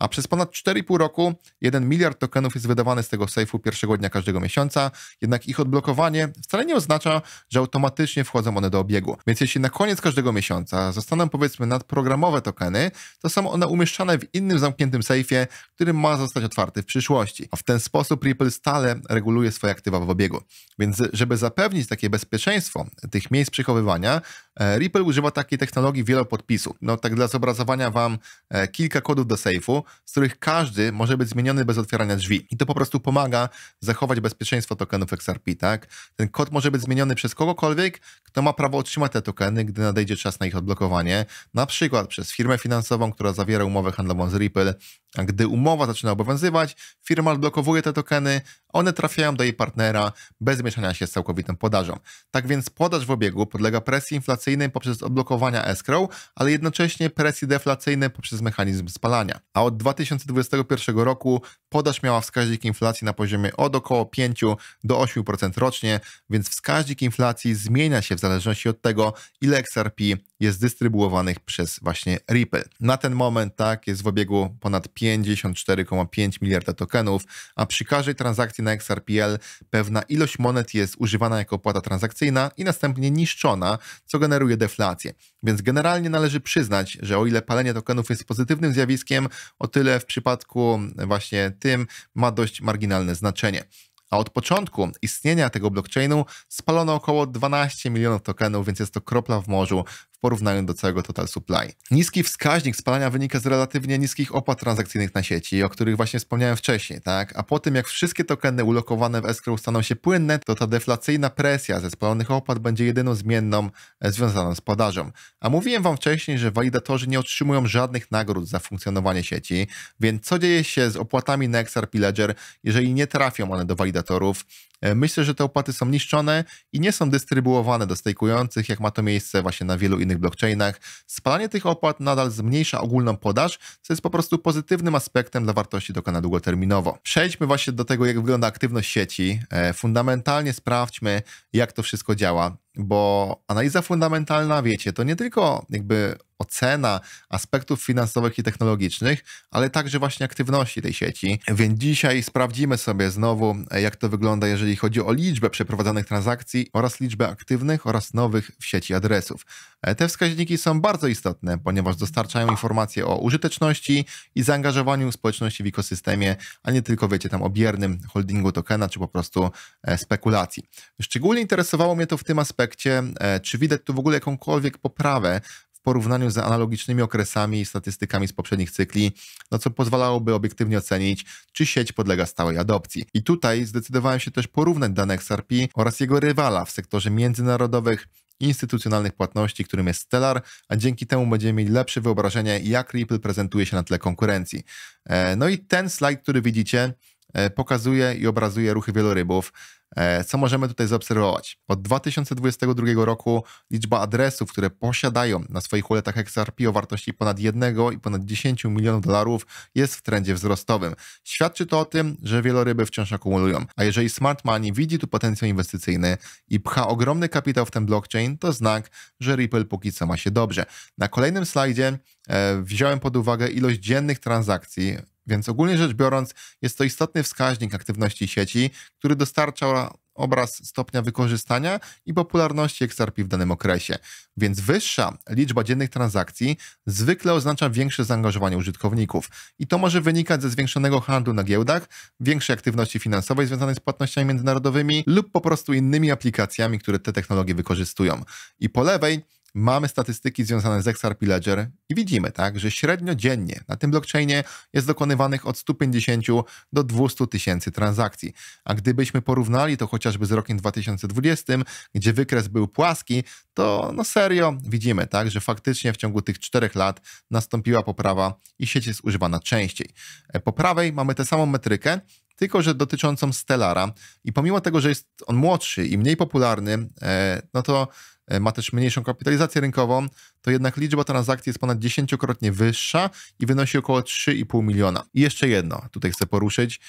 a przez ponad 4,5 roku 1 miliard tokenów jest wydawany z tego safe'u pierwszego dnia każdego miesiąca, jednak ich odblokowanie wcale nie oznacza, że automatycznie wchodzą one do obiegu. Więc jeśli na koniec każdego miesiąca zostaną powiedzmy nadprogramowe tokeny, to są one umieszczane w innym zamkniętym safe'ie, który ma zostać otwarty w przyszłości. A w ten sposób Ripple stale reguluje swoje aktywa w obiegu. Więc żeby zapewnić takie bezpieczeństwo tych miejsc przechowywania, e, Ripple używa takiej technologii wielopodpisu. No tak dla zobrazowania Wam e, kilka kodów do sejfu, z których każdy może być zmieniony bez otwierania drzwi. I to po prostu pomaga zachować bezpieczeństwo tokenów XRP, tak? Ten kod może być zmieniony przez kogokolwiek, kto ma prawo otrzymać te tokeny, gdy nadejdzie czas na ich odblokowanie, na przykład przez firmę finansową, która zawiera umowę handlową z Ripple, a gdy umowa zaczyna obowiązywać, firma odblokowuje te tokeny, one trafiają do jej partnera bez mieszania się z całkowitą podażą. Tak więc podaż w obiegu podlega presji inflacyjnej poprzez odblokowania escrow, ale jednocześnie presji deflacyjnej poprzez mechanizm spalania. A od 2021 roku podaż miała wskaźnik inflacji na poziomie od około 5 do 8% rocznie, więc wskaźnik inflacji zmienia się w zależności od tego, ile XRP jest dystrybuowanych przez właśnie Ripple. Na ten moment tak jest w obiegu ponad 54,5 miliarda tokenów, a przy każdej transakcji na XRPL pewna ilość monet jest używana jako opłata transakcyjna i następnie niszczona, co generuje deflację. Więc generalnie należy przyznać, że o ile palenie tokenów jest pozytywnym zjawiskiem, o tyle w przypadku właśnie tym ma dość marginalne znaczenie a od początku istnienia tego blockchainu spalono około 12 milionów tokenów, więc jest to kropla w morzu porównaniu do całego total supply. Niski wskaźnik spalania wynika z relatywnie niskich opłat transakcyjnych na sieci, o których właśnie wspomniałem wcześniej, tak? A po tym jak wszystkie tokeny ulokowane w escrow staną się płynne, to ta deflacyjna presja ze spalonych opłat będzie jedyną zmienną e, związaną z podażą. A mówiłem wam wcześniej, że walidatorzy nie otrzymują żadnych nagród za funkcjonowanie sieci, więc co dzieje się z opłatami na XRP Ledger, jeżeli nie trafią one do walidatorów? E, myślę, że te opłaty są niszczone i nie są dystrybuowane do stejkujących, jak ma to miejsce właśnie na wielu innych blockchainach. Spalanie tych opłat nadal zmniejsza ogólną podaż, co jest po prostu pozytywnym aspektem dla wartości dokona długoterminowo. Przejdźmy właśnie do tego, jak wygląda aktywność sieci. E, fundamentalnie sprawdźmy, jak to wszystko działa bo analiza fundamentalna, wiecie, to nie tylko jakby ocena aspektów finansowych i technologicznych, ale także właśnie aktywności tej sieci. Więc dzisiaj sprawdzimy sobie znowu, jak to wygląda, jeżeli chodzi o liczbę przeprowadzanych transakcji oraz liczbę aktywnych oraz nowych w sieci adresów. E, te wskaźniki są bardzo istotne, ponieważ dostarczają informacje o użyteczności i zaangażowaniu społeczności w ekosystemie, a nie tylko, wiecie, tam o biernym holdingu tokena, czy po prostu e, spekulacji. Szczególnie interesowało mnie to w tym aspekcie, e, czy widać tu w ogóle jakąkolwiek poprawę w porównaniu z analogicznymi okresami i statystykami z poprzednich cykli, no co pozwalałoby obiektywnie ocenić, czy sieć podlega stałej adopcji. I tutaj zdecydowałem się też porównać dane XRP oraz jego rywala w sektorze międzynarodowych instytucjonalnych płatności, którym jest Stellar, a dzięki temu będziemy mieli lepsze wyobrażenie, jak Ripple prezentuje się na tle konkurencji. E, no i ten slajd, który widzicie, e, pokazuje i obrazuje ruchy wielorybów. E, co możemy tutaj zaobserwować? Od 2022 roku liczba adresów, które posiadają na swoich uletach XRP o wartości ponad 1 i ponad 10 milionów dolarów jest w trendzie wzrostowym. Świadczy to o tym, że wieloryby wciąż akumulują. A jeżeli smart money widzi tu potencjał inwestycyjny i pcha ogromny kapitał w ten blockchain, to znak, że Ripple póki co ma się dobrze. Na kolejnym slajdzie e, wziąłem pod uwagę ilość dziennych transakcji więc ogólnie rzecz biorąc, jest to istotny wskaźnik aktywności sieci, który dostarcza obraz stopnia wykorzystania i popularności XRP w danym okresie. Więc wyższa liczba dziennych transakcji zwykle oznacza większe zaangażowanie użytkowników. I to może wynikać ze zwiększonego handlu na giełdach, większej aktywności finansowej związanej z płatnościami międzynarodowymi lub po prostu innymi aplikacjami, które te technologie wykorzystują. I po lewej mamy statystyki związane z XRP Ledger i widzimy, tak, że średnio dziennie na tym blockchainie jest dokonywanych od 150 do 200 tysięcy transakcji. A gdybyśmy porównali to chociażby z rokiem 2020, gdzie wykres był płaski, to no serio widzimy, tak, że faktycznie w ciągu tych 4 lat nastąpiła poprawa i sieć jest używana częściej. E, po prawej mamy tę samą metrykę, tylko że dotyczącą Stellara. I pomimo tego, że jest on młodszy i mniej popularny, e, no to e, ma też mniejszą kapitalizację rynkową, to jednak liczba transakcji jest ponad dziesięciokrotnie wyższa i wynosi około 3,5 miliona. I jeszcze jedno, tutaj chcę poruszyć.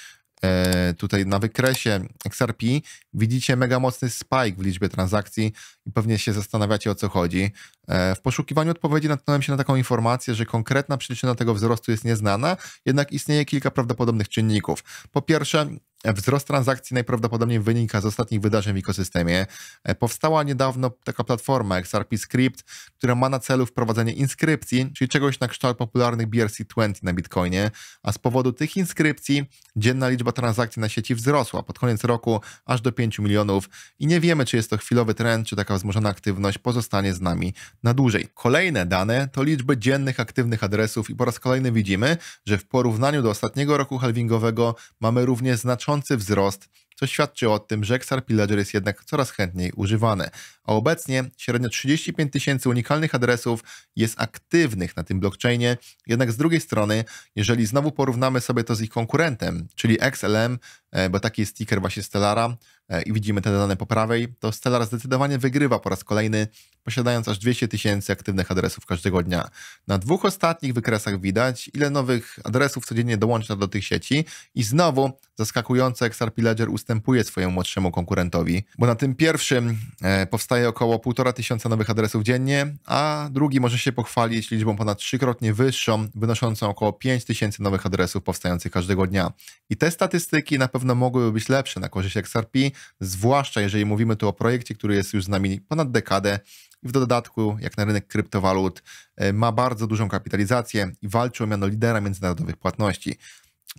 E, tutaj na wykresie XRP widzicie mega mocny spike w liczbie transakcji i pewnie się zastanawiacie o co chodzi. E, w poszukiwaniu odpowiedzi natknąłem się na taką informację, że konkretna przyczyna tego wzrostu jest nieznana, jednak istnieje kilka prawdopodobnych czynników. Po pierwsze, Wzrost transakcji najprawdopodobniej wynika z ostatnich wydarzeń w ekosystemie. E, powstała niedawno taka platforma XRP Script, która ma na celu wprowadzenie inskrypcji, czyli czegoś na kształt popularnych BRC20 na Bitcoinie, a z powodu tych inskrypcji dzienna liczba transakcji na sieci wzrosła pod koniec roku aż do 5 milionów i nie wiemy, czy jest to chwilowy trend, czy taka wzmożona aktywność pozostanie z nami na dłużej. Kolejne dane to liczby dziennych aktywnych adresów i po raz kolejny widzimy, że w porównaniu do ostatniego roku halvingowego mamy również znaczący wzrost co świadczy o tym, że XR Pillager jest jednak coraz chętniej używany. A obecnie średnio 35 tysięcy unikalnych adresów jest aktywnych na tym blockchainie, jednak z drugiej strony, jeżeli znowu porównamy sobie to z ich konkurentem, czyli XLM, E, bo taki jest sticker właśnie Stellara e, i widzimy te dane po prawej, to Stellar zdecydowanie wygrywa po raz kolejny, posiadając aż 200 tysięcy aktywnych adresów każdego dnia. Na dwóch ostatnich wykresach widać, ile nowych adresów codziennie dołącza do tych sieci i znowu zaskakujące XRP Ledger ustępuje swojemu młodszemu konkurentowi, bo na tym pierwszym e, powstaje około 1,5 tysiąca nowych adresów dziennie, a drugi może się pochwalić liczbą ponad trzykrotnie wyższą, wynoszącą około 5 tysięcy nowych adresów powstających każdego dnia. I te statystyki na pewno pewno mogłyby być lepsze na korzyść XRP, zwłaszcza jeżeli mówimy tu o projekcie, który jest już z nami ponad dekadę i w dodatku, jak na rynek kryptowalut, e, ma bardzo dużą kapitalizację i walczy o miano lidera międzynarodowych płatności.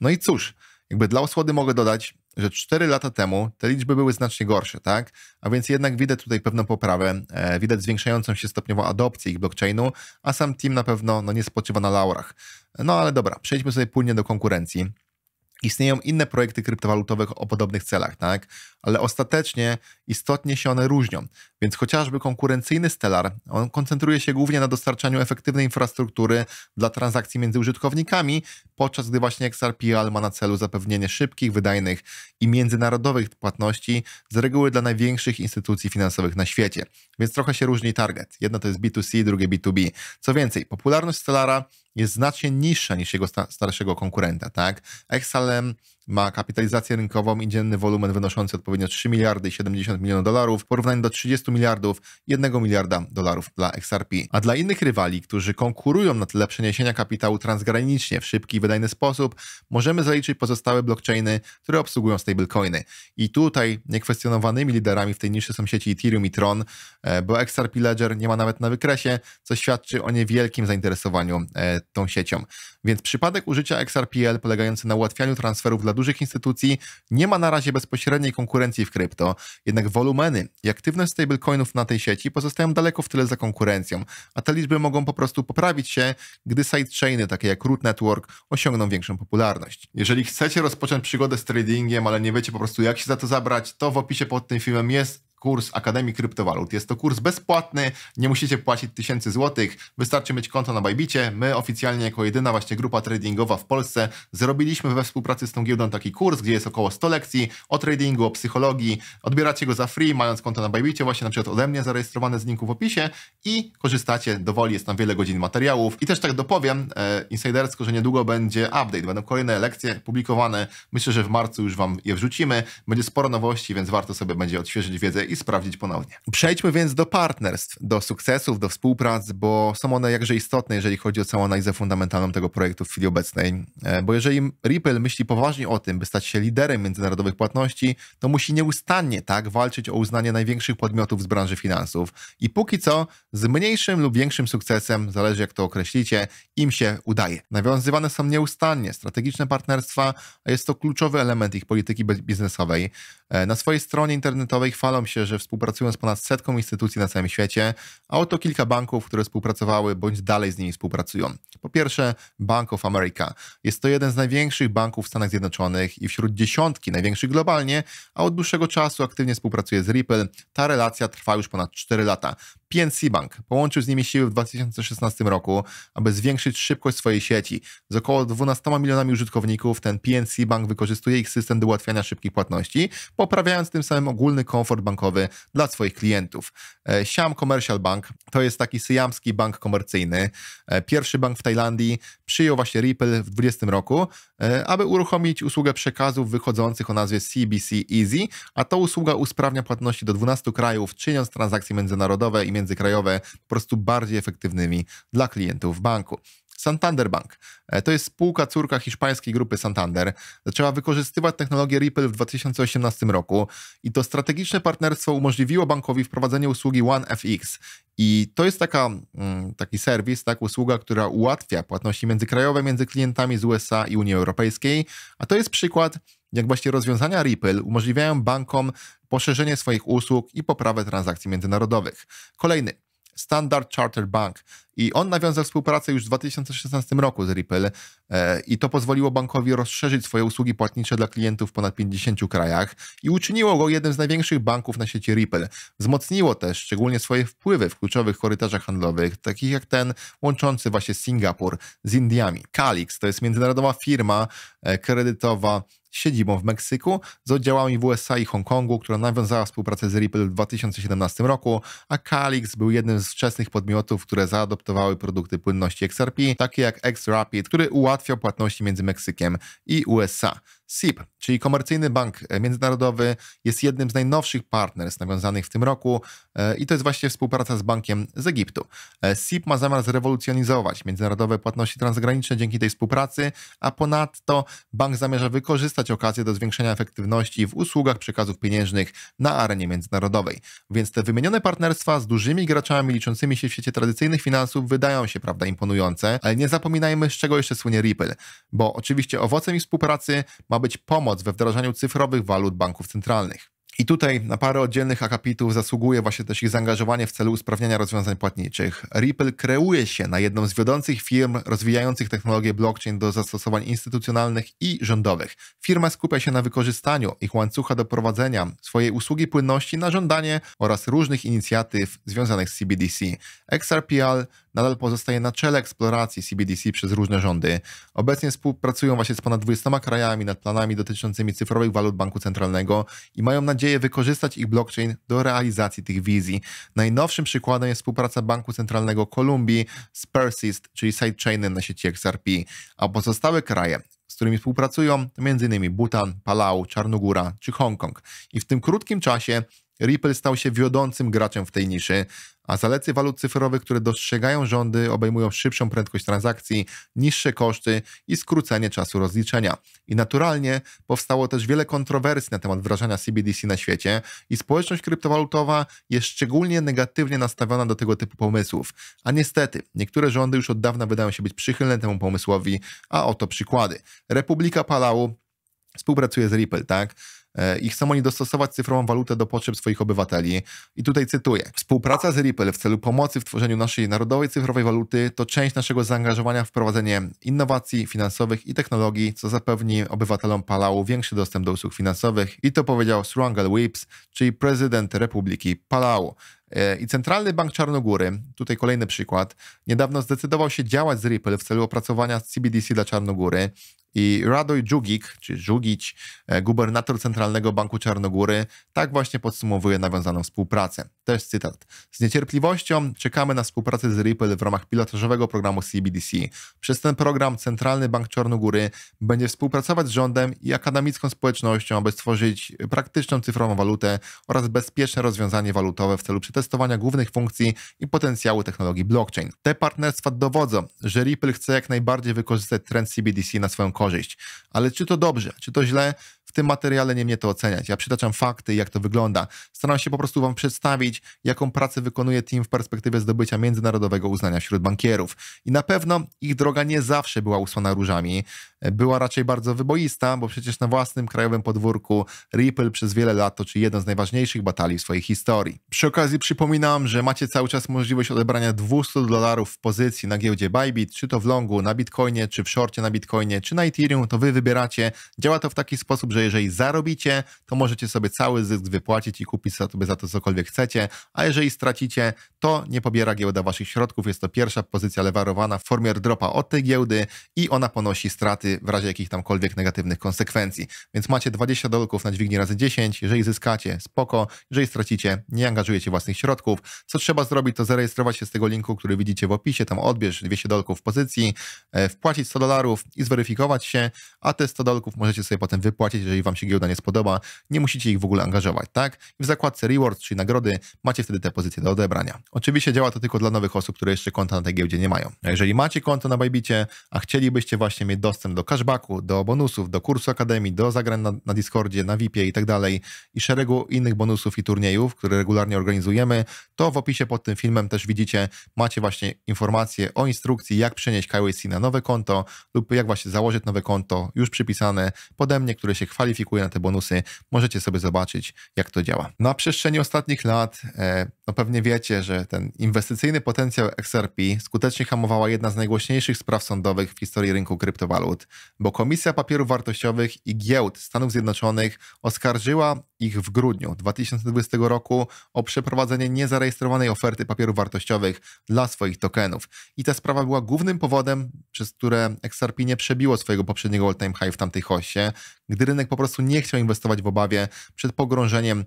No i cóż, jakby dla osłody mogę dodać, że 4 lata temu te liczby były znacznie gorsze, tak? A więc jednak widać tutaj pewną poprawę, e, widać zwiększającą się stopniowo adopcję ich blockchainu, a sam team na pewno no, nie spoczywa na laurach. No ale dobra, przejdźmy sobie płynnie do konkurencji istnieją inne projekty kryptowalutowe o podobnych celach, tak? ale ostatecznie istotnie się one różnią. Więc chociażby konkurencyjny Stellar, on koncentruje się głównie na dostarczaniu efektywnej infrastruktury dla transakcji między użytkownikami, podczas gdy właśnie XRPL ma na celu zapewnienie szybkich, wydajnych i międzynarodowych płatności z reguły dla największych instytucji finansowych na świecie. Więc trochę się różni target. Jedno to jest B2C, drugie B2B. Co więcej, popularność Stellara jest znacznie niższa niż jego starszego konkurenta, tak? Exalem ma kapitalizację rynkową i dzienny wolumen wynoszący odpowiednio 3 miliardy i 70 milionów dolarów w porównaniu do 30 miliardów 1 miliarda dolarów dla XRP. A dla innych rywali, którzy konkurują na tle przeniesienia kapitału transgranicznie w szybki i wydajny sposób, możemy zaliczyć pozostałe blockchainy, które obsługują stablecoiny. I tutaj niekwestionowanymi liderami w tej niszy są sieci Ethereum i Tron, e, bo XRP Ledger nie ma nawet na wykresie, co świadczy o niewielkim zainteresowaniu e, tą siecią. Więc przypadek użycia XRPL polegający na ułatwianiu transferów dla dla dużych instytucji nie ma na razie bezpośredniej konkurencji w krypto, jednak wolumeny i aktywność stablecoinów na tej sieci pozostają daleko w tyle za konkurencją, a te liczby mogą po prostu poprawić się, gdy sidechainy takie jak Root Network osiągną większą popularność. Jeżeli chcecie rozpocząć przygodę z tradingiem, ale nie wiecie po prostu jak się za to zabrać, to w opisie pod tym filmem jest kurs Akademii Kryptowalut. Jest to kurs bezpłatny, nie musicie płacić tysięcy złotych, wystarczy mieć konto na Bajbicie. My oficjalnie jako jedyna właśnie grupa tradingowa w Polsce zrobiliśmy we współpracy z tą giełdą taki kurs, gdzie jest około 100 lekcji o tradingu, o psychologii. Odbieracie go za free, mając konto na Bajbicie, właśnie na przykład ode mnie zarejestrowane z linku w opisie i korzystacie dowoli, jest tam wiele godzin materiałów. I też tak dopowiem e, insidersko, że niedługo będzie update, będą kolejne lekcje publikowane. Myślę, że w marcu już Wam je wrzucimy. Będzie sporo nowości, więc warto sobie będzie odświeżyć wiedzę i sprawdzić ponownie. Przejdźmy więc do partnerstw, do sukcesów, do współprac, bo są one jakże istotne, jeżeli chodzi o całą analizę fundamentalną tego projektu w chwili obecnej. E, bo jeżeli Ripple myśli poważnie o tym, by stać się liderem międzynarodowych płatności, to musi nieustannie tak walczyć o uznanie największych podmiotów z branży finansów. I póki co z mniejszym lub większym sukcesem, zależy jak to określicie, im się udaje. Nawiązywane są nieustannie strategiczne partnerstwa, a jest to kluczowy element ich polityki biznesowej. E, na swojej stronie internetowej chwalą się, że współpracują z ponad setką instytucji na całym świecie, a oto kilka banków, które współpracowały bądź dalej z nimi współpracują. Po pierwsze, Bank of America. Jest to jeden z największych banków w Stanach Zjednoczonych i wśród dziesiątki największych globalnie, a od dłuższego czasu aktywnie współpracuje z Ripple. Ta relacja trwa już ponad 4 lata. PNC Bank połączył z nimi siły w 2016 roku, aby zwiększyć szybkość swojej sieci. Z około 12 milionami użytkowników ten PNC Bank wykorzystuje ich system do ułatwiania szybkich płatności, poprawiając tym samym ogólny komfort bankowy dla swoich klientów. E, Siam Commercial Bank to jest taki syjamski bank komercyjny. E, pierwszy bank w Tajlandii przyjął właśnie Ripple w 20 roku, e, aby uruchomić usługę przekazów wychodzących o nazwie CBC Easy, a ta usługa usprawnia płatności do 12 krajów, czyniąc transakcje międzynarodowe i międzynarodowe międzykrajowe po prostu bardziej efektywnymi dla klientów banku. Santander Bank. E, to jest spółka córka hiszpańskiej grupy Santander. Zaczęła wykorzystywać technologię Ripple w 2018 roku i to strategiczne partnerstwo umożliwiło bankowi wprowadzenie usługi OneFX. I to jest taka, mm, taki serwis, tak, usługa, która ułatwia płatności międzykrajowe między klientami z USA i Unii Europejskiej. A to jest przykład jak właśnie rozwiązania Ripple umożliwiają bankom poszerzenie swoich usług i poprawę transakcji międzynarodowych. Kolejny. Standard Charter Bank i on nawiązał współpracę już w 2016 roku z Ripple e, i to pozwoliło bankowi rozszerzyć swoje usługi płatnicze dla klientów w ponad 50 krajach i uczyniło go jednym z największych banków na sieci Ripple. Wzmocniło też szczególnie swoje wpływy w kluczowych korytarzach handlowych, takich jak ten łączący właśnie Singapur z Indiami. Calix to jest międzynarodowa firma e, kredytowa siedzibą w Meksyku z oddziałami w USA i Hongkongu, która nawiązała współpracę z Ripple w 2017 roku, a Calix był jednym z wczesnych podmiotów, które zaadoptowały zaadoptowały produkty płynności XRP, takie jak X-Rapid, który ułatwiał płatności między Meksykiem i USA. SIP, czyli Komercyjny Bank Międzynarodowy, jest jednym z najnowszych partnerstw nawiązanych w tym roku e, i to jest właśnie współpraca z bankiem z Egiptu. E, SIP ma zamiar zrewolucjonizować międzynarodowe płatności transgraniczne dzięki tej współpracy, a ponadto bank zamierza wykorzystać okazję do zwiększenia efektywności w usługach przekazów pieniężnych na arenie międzynarodowej. Więc te wymienione partnerstwa z dużymi graczami liczącymi się w świecie tradycyjnych finansów wydają się, prawda, imponujące, ale nie zapominajmy, z czego jeszcze słynie Ripple, bo oczywiście owocem ich współpracy ma być pomoc we wdrażaniu cyfrowych walut banków centralnych. I tutaj na parę oddzielnych akapitów zasługuje właśnie też ich zaangażowanie w celu usprawniania rozwiązań płatniczych. Ripple kreuje się na jedną z wiodących firm rozwijających technologię blockchain do zastosowań instytucjonalnych i rządowych. Firma skupia się na wykorzystaniu ich łańcucha do prowadzenia swojej usługi płynności na żądanie oraz różnych inicjatyw związanych z CBDC. XRPL nadal pozostaje na czele eksploracji CBDC przez różne rządy. Obecnie współpracują właśnie z ponad 20 krajami nad planami dotyczącymi cyfrowych walut banku centralnego i mają nadzieję wykorzystać ich blockchain do realizacji tych wizji. Najnowszym przykładem jest współpraca Banku Centralnego Kolumbii z Persist, czyli sidechainem na sieci XRP, a pozostałe kraje, z którymi współpracują, to m.in. Butan, Palau, Czarnogóra czy Hongkong. I w tym krótkim czasie Ripple stał się wiodącym graczem w tej niszy, a zalety walut cyfrowych, które dostrzegają rządy, obejmują szybszą prędkość transakcji, niższe koszty i skrócenie czasu rozliczenia. I naturalnie powstało też wiele kontrowersji na temat wdrażania CBDC na świecie i społeczność kryptowalutowa jest szczególnie negatywnie nastawiona do tego typu pomysłów. A niestety, niektóre rządy już od dawna wydają się być przychylne temu pomysłowi, a oto przykłady. Republika Palau współpracuje z Ripple, tak? E, i chcą oni dostosować cyfrową walutę do potrzeb swoich obywateli. I tutaj cytuję: Współpraca z Ripple w celu pomocy w tworzeniu naszej narodowej cyfrowej waluty to część naszego zaangażowania w prowadzenie innowacji finansowych i technologii, co zapewni obywatelom Palau większy dostęp do usług finansowych. I to powiedział Srangal Weeps, czyli prezydent Republiki Palau. E, I Centralny Bank Czarnogóry, tutaj kolejny przykład, niedawno zdecydował się działać z Ripple w celu opracowania CBDC dla Czarnogóry. I Radoj Dżugik, czy Żugić, e, gubernator Centralnego Banku Czarnogóry, tak właśnie podsumowuje nawiązaną współpracę. Też cytat. Z niecierpliwością czekamy na współpracę z Ripple w ramach pilotażowego programu CBDC. Przez ten program Centralny Bank Czarnogóry będzie współpracować z rządem i akademicką społecznością, aby stworzyć praktyczną cyfrową walutę oraz bezpieczne rozwiązanie walutowe w celu przetestowania głównych funkcji i potencjału technologii blockchain. Te partnerstwa dowodzą, że Ripple chce jak najbardziej wykorzystać trend CBDC na swoją korzyść. Ale czy to dobrze, czy to źle? W tym materiale nie mnie to oceniać. Ja przytaczam fakty, jak to wygląda. Staram się po prostu Wam przedstawić, jaką pracę wykonuje team w perspektywie zdobycia międzynarodowego uznania wśród bankierów. I na pewno ich droga nie zawsze była usłana różami była raczej bardzo wyboista, bo przecież na własnym krajowym podwórku Ripple przez wiele lat toczy jedną z najważniejszych batalii w swojej historii. Przy okazji przypominam, że macie cały czas możliwość odebrania 200 dolarów w pozycji na giełdzie Bybit, czy to w longu na Bitcoinie, czy w shortie na Bitcoinie, czy na Ethereum, to wy wybieracie. Działa to w taki sposób, że jeżeli zarobicie, to możecie sobie cały zysk wypłacić i kupić sobie za to cokolwiek chcecie, a jeżeli stracicie, to nie pobiera giełda waszych środków. Jest to pierwsza pozycja lewarowana w formie airdropa od tej giełdy i ona ponosi straty w razie jakichś tamkolwiek negatywnych konsekwencji. Więc macie 20 dolków na dźwigni razy 10. Jeżeli zyskacie, spoko. Jeżeli stracicie, nie angażujecie własnych środków. Co trzeba zrobić, to zarejestrować się z tego linku, który widzicie w opisie. Tam odbierz 200 dolków w pozycji, e, wpłacić 100 dolarów i zweryfikować się, a te 100 dolków możecie sobie potem wypłacić, jeżeli wam się giełda nie spodoba. Nie musicie ich w ogóle angażować, tak? I w zakładce rewards, czyli nagrody, macie wtedy te pozycje do odebrania. Oczywiście działa to tylko dla nowych osób, które jeszcze konta na tej giełdzie nie mają. jeżeli macie konto na Bajbicie, a chcielibyście właśnie mieć dostęp do do cashbacku, do bonusów, do kursu akademii, do zagrań na, na Discordzie, na VIP-ie i tak dalej i szeregu innych bonusów i turniejów, które regularnie organizujemy, to w opisie pod tym filmem też widzicie, macie właśnie informacje o instrukcji, jak przenieść KYC na nowe konto lub jak właśnie założyć nowe konto, już przypisane pode mnie, które się kwalifikuje na te bonusy. Możecie sobie zobaczyć, jak to działa. Na przestrzeni ostatnich lat, e, no pewnie wiecie, że ten inwestycyjny potencjał XRP skutecznie hamowała jedna z najgłośniejszych spraw sądowych w historii rynku kryptowalut bo Komisja Papierów Wartościowych i Giełd Stanów Zjednoczonych oskarżyła ich w grudniu 2020 roku o przeprowadzenie niezarejestrowanej oferty papierów wartościowych dla swoich tokenów. I ta sprawa była głównym powodem, przez które XRP nie przebiło swojego poprzedniego all-time high w tamtej hoście, gdy rynek po prostu nie chciał inwestować w obawie przed pogrążeniem